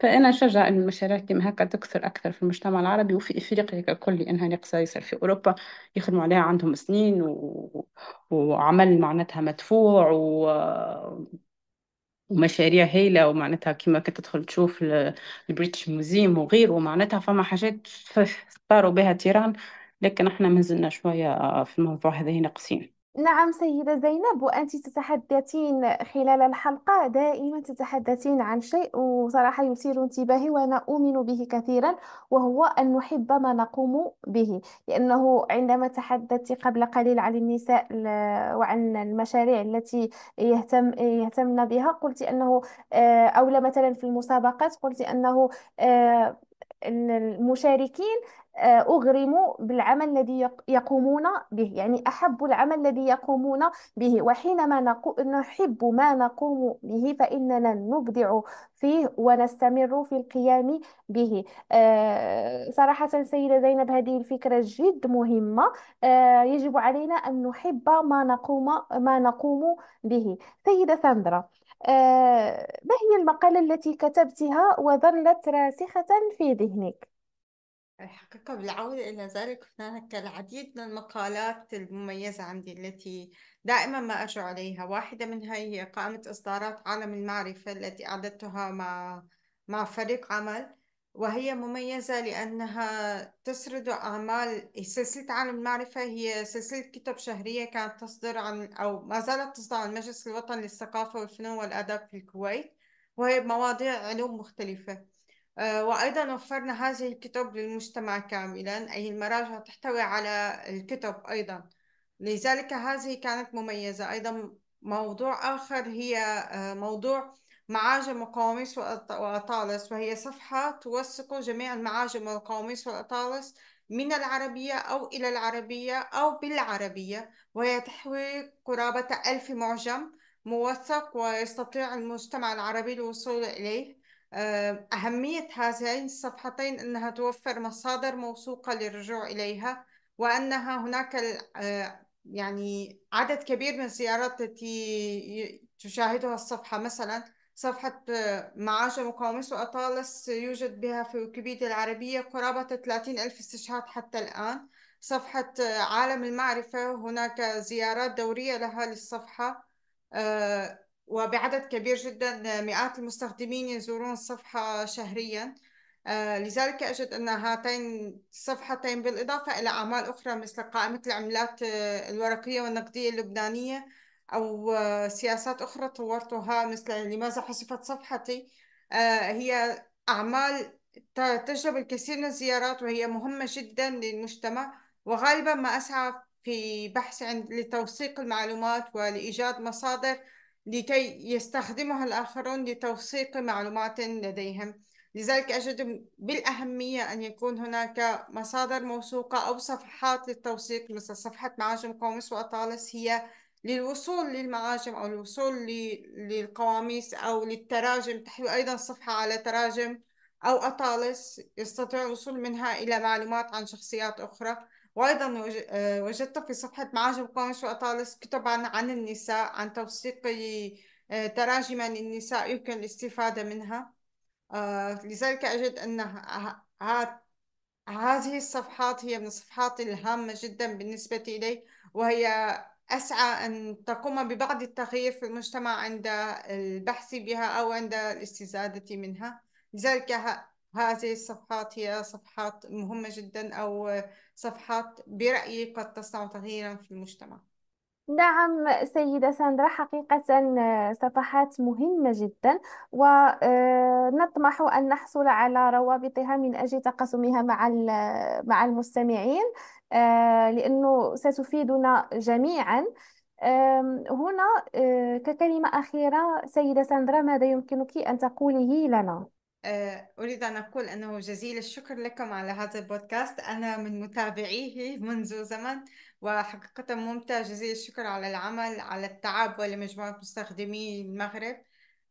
فأنا نشجع أن المشاريع كيما هكا تكثر أكثر في المجتمع العربي وفي إفريقيا ككل لأنها ناقصة يصير في أوروبا يخدموا عليها عندهم سنين و... وعمل معناتها مدفوع و... ومشاريع هايلة ومعناتها كيما كنت تدخل تشوف البريتش موزيم وغيره معناتها فما حاجات صاروا بها تيران لكن احنا مازلنا شوية في الموضوع هذا ناقصين نعم سيدة زينب وأنت تتحدثين خلال الحلقة دائما تتحدثين عن شيء وصراحة يثير انتباهي وأنا أؤمن به كثيرا وهو أن نحب ما نقوم به لأنه عندما تحدثت قبل قليل عن النساء وعن المشاريع التي يهتم يهتمن بها قلت أنه أولى آه، أو مثلا في المسابقات قلت أنه آه، المشاركين أغرموا بالعمل الذي يقومون به يعني أحبوا العمل الذي يقومون به وحينما نحب ما نقوم به فإننا نبدع فيه ونستمر في القيام به آه، صراحة سيدة زينب هذه الفكرة جد مهمة آه، يجب علينا أن نحب ما نقوم ما نقوم به سيدة ساندرا آه، ما هي المقالة التي كتبتها وظلت راسخة في ذهنك؟ الحقيقة بالعودة إلى ذلك هناك العديد من المقالات المميزة عندي التي دائما ما أرجع عليها واحدة منها هي قائمة إصدارات عالم المعرفة التي أعددتها مع مع فريق عمل وهي مميزة لأنها تسرد أعمال سلسلة عالم المعرفة هي سلسلة كتب شهرية كانت تصدر عن أو ما زالت تصدر عن المجلس الوطني للثقافة والفنون والآداب في الكويت وهي بمواضيع علوم مختلفة آه، وأيضا وفرنا هذه الكتب للمجتمع كاملا أي المراجع تحتوي على الكتب أيضا لذلك هذه كانت مميزة أيضا موضوع آخر هي آه، موضوع معاجم القواميس والأطالس وهي صفحة توثق جميع المعاجم والقواميس والأطالس من العربية أو إلى العربية أو بالعربية وهي تحوي قرابة ألف معجم موثق ويستطيع المجتمع العربي الوصول إليه آه، أهمية هذين الصفحتين أنها توفر مصادر موثوقة للرجوع إليها وأنها هناك آه، يعني عدد كبير من الزيارات التي تشاهدها الصفحة مثلا صفحة آه، معاش مقاومس وأطالس يوجد بها في ويكيبيديا العربية قرابة 30 ألف استشهاد حتى الآن صفحة عالم المعرفة هناك زيارات دورية لها للصفحة وبعدد كبير جدا مئات المستخدمين يزورون الصفحة شهريا آه، لذلك أجد أن هاتين الصفحتين بالإضافة إلى أعمال أخرى مثل قائمة العملات آه، الورقية والنقدية اللبنانية أو آه، سياسات أخرى طورتها مثل لماذا حذفت صفحتي هي أعمال تجلب الكثير من الزيارات وهي مهمة جدا للمجتمع وغالبا ما أسعى في بحث عن لتوثيق المعلومات ولإيجاد مصادر لكي يستخدمها الآخرون لتوثيق معلومات لديهم لذلك أجد بالأهمية أن يكون هناك مصادر موثوقة أو صفحات للتوثيق مثل صفحة معاجم قوميس وأطالس هي للوصول للمعاجم أو الوصول للقواميس أو للتراجم تحوي أيضا صفحة على تراجم أو أطالس يستطيع الوصول منها إلى معلومات عن شخصيات أخرى وأيضا آه، وجدت في صفحة معاجم قومس وأطالس كتب عن, عن النساء عن توثيق آه، تراجم للنساء يمكن الاستفادة منها آه، لذلك أجد أن هذه الصفحات هي من الصفحات الهامة جدا بالنسبة إلي وهي أسعى أن تقوم ببعض التغيير في المجتمع عند البحث بها أو عند الاستزادة منها لذلك هذه الصفحات هي صفحات مهمة جدا أو صفحات برأيي قد تصنع تغييرا في المجتمع نعم سيدة ساندرا حقيقة صفحات مهمة جدا ونطمح آه، أن نحصل على روابطها من أجل تقاسمها مع مع المستمعين آه، لأنه ستفيدنا جميعا هنا آه، ككلمة أخيرة سيدة ساندرا ماذا يمكنك أن تقوليه لنا؟ آه، أريد أن أقول أنه جزيل الشكر لكم على هذا البودكاست أنا من متابعيه منذ زمن وحقيقة ممتع جزيل الشكر على العمل على التعب ولمجموعة مستخدمي المغرب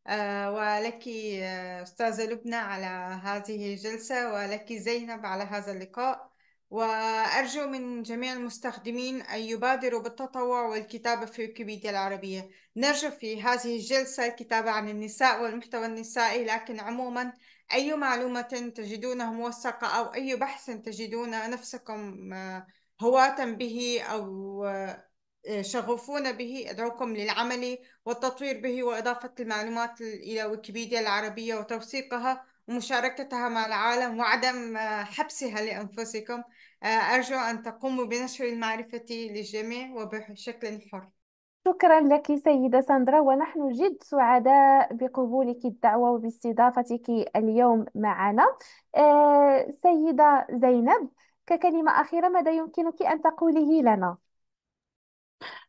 آه، ولك آه، أستاذة لبنى على هذه الجلسة ولك زينب على هذا اللقاء وأرجو من جميع المستخدمين أن يبادروا بالتطوع والكتابة في ويكيبيديا العربية نرجو في هذه الجلسة الكتابة عن النساء والمحتوى النسائي لكن عموما أي معلومة تجدونها موثقة أو أي بحث تجدون نفسكم آه، هواة به أو آه، شغوفون به أدعوكم للعمل والتطوير به وإضافة المعلومات إلى ويكيبيديا العربية وتوثيقها ومشاركتها مع العالم وعدم آه، حبسها لأنفسكم أرجو أن تقوموا بنشر المعرفة للجميع وبشكل حر شكرا لك سيدة ساندرا ونحن جد سعداء بقبولك الدعوة وباستضافتك اليوم معنا آه، سيدة زينب ككلمة أخيرة ماذا يمكنك أن تقوله لنا؟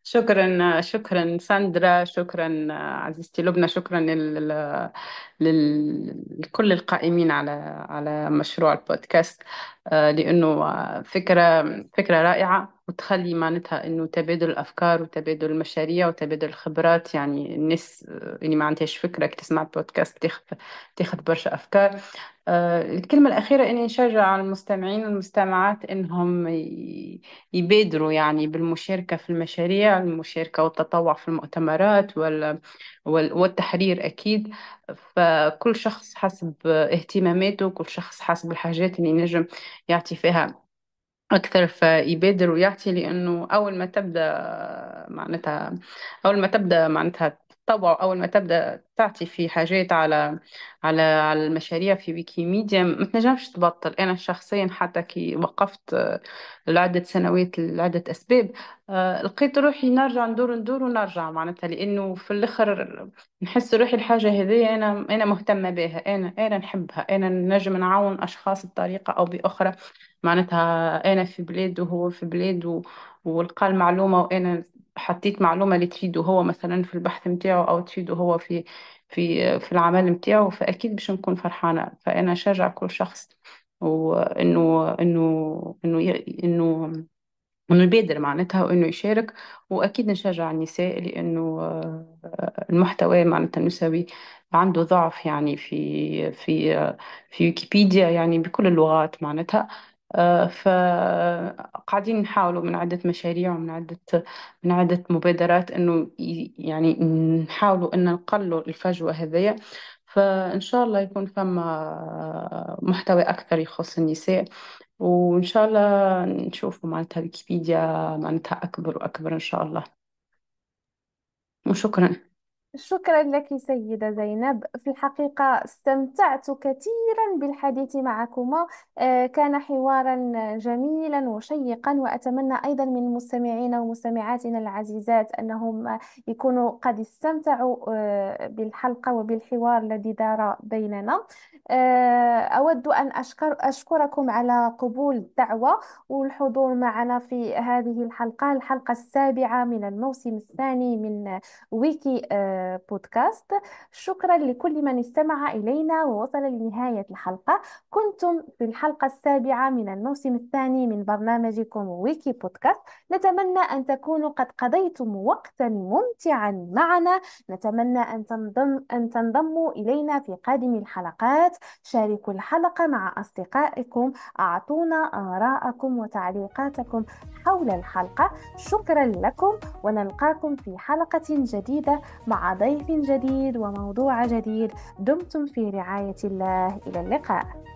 شكرا شكرا ساندرا شكرا عزيزتي لبنى شكرا لكل القائمين على على مشروع البودكاست آه، لأنه فكرة فكرة رائعة وتخلي معناتها انه تبادل الافكار وتبادل المشاريع وتبادل الخبرات يعني الناس اللي يعني ما عندهاش فكره كي تسمع بودكاست تاخذ تاخذ برشا افكار آه، الكلمه الاخيره اني نشجع على المستمعين والمستمعات انهم يبادروا يعني بالمشاركه في المشاريع المشاركه والتطوع في المؤتمرات والتحرير اكيد فكل شخص حسب اهتماماته كل شخص حسب الحاجات اللي نجم يعطي فيها أكثر فيبادر ويعطي لأنه أول ما تبدأ معناتها أول ما تبدأ معناتها طبعا أول ما تبدأ تعطي في حاجات على على على المشاريع في ويكيميديا ما تنجمش تبطل أنا شخصيا حتى كي وقفت آه، لعدة سنوات لعدة أسباب آه، لقيت روحي نرجع ندور ندور ونرجع معناتها لأنه في الآخر نحس روحي الحاجة هذه أنا أنا مهتمة بها أنا أنا نحبها أنا نجم نعاون أشخاص بطريقة أو بأخرى معناتها أنا في بلاد وهو في بلاد و... ولقى المعلومة وأنا حطيت معلومة اللي تفيده هو مثلا في البحث متاعه أو تفيده هو في في في العمل متاعه فأكيد باش نكون فرحانة فأنا شجع كل شخص وإنه إنه إنه إنه انه يبادر معناتها وانه يشارك واكيد نشجع النساء لانه آه، المحتوى معناتها النسوي عنده ضعف يعني في في في ويكيبيديا يعني بكل اللغات معناتها آه، فقاعدين نحاولوا من عدة مشاريع ومن عدة من عدة مبادرات إنه يعني نحاولوا إن نقلوا الفجوة هذية فإن شاء الله يكون فما محتوى أكثر يخص النساء وإن شاء الله نشوفوا معناتها ويكيبيديا معناتها أكبر وأكبر إن شاء الله وشكرا شكرا لك سيدة زينب في الحقيقة استمتعت كثيرا بالحديث معكما آه، كان حوارا جميلا وشيقا وأتمنى أيضا من مستمعينا ومستمعاتنا العزيزات أنهم يكونوا قد استمتعوا آه، بالحلقة وبالحوار الذي دار بيننا آه، أود أن أشكر أشكركم على قبول الدعوة والحضور معنا في هذه الحلقة الحلقة السابعة من الموسم الثاني من ويكي البودكاست شكرا لكل من استمع إلينا ووصل لنهاية الحلقة كنتم في الحلقة السابعة من الموسم الثاني من برنامجكم ويكي بودكاست نتمنى أن تكونوا قد قضيتم وقتا ممتعا معنا نتمنى أن, تنضم أن تنضموا إلينا في قادم الحلقات شاركوا الحلقة مع أصدقائكم أعطونا آراءكم وتعليقاتكم حول الحلقة شكرا لكم ونلقاكم في حلقة جديدة مع مع ضيف جديد وموضوع جديد دمتم في رعاية الله إلى اللقاء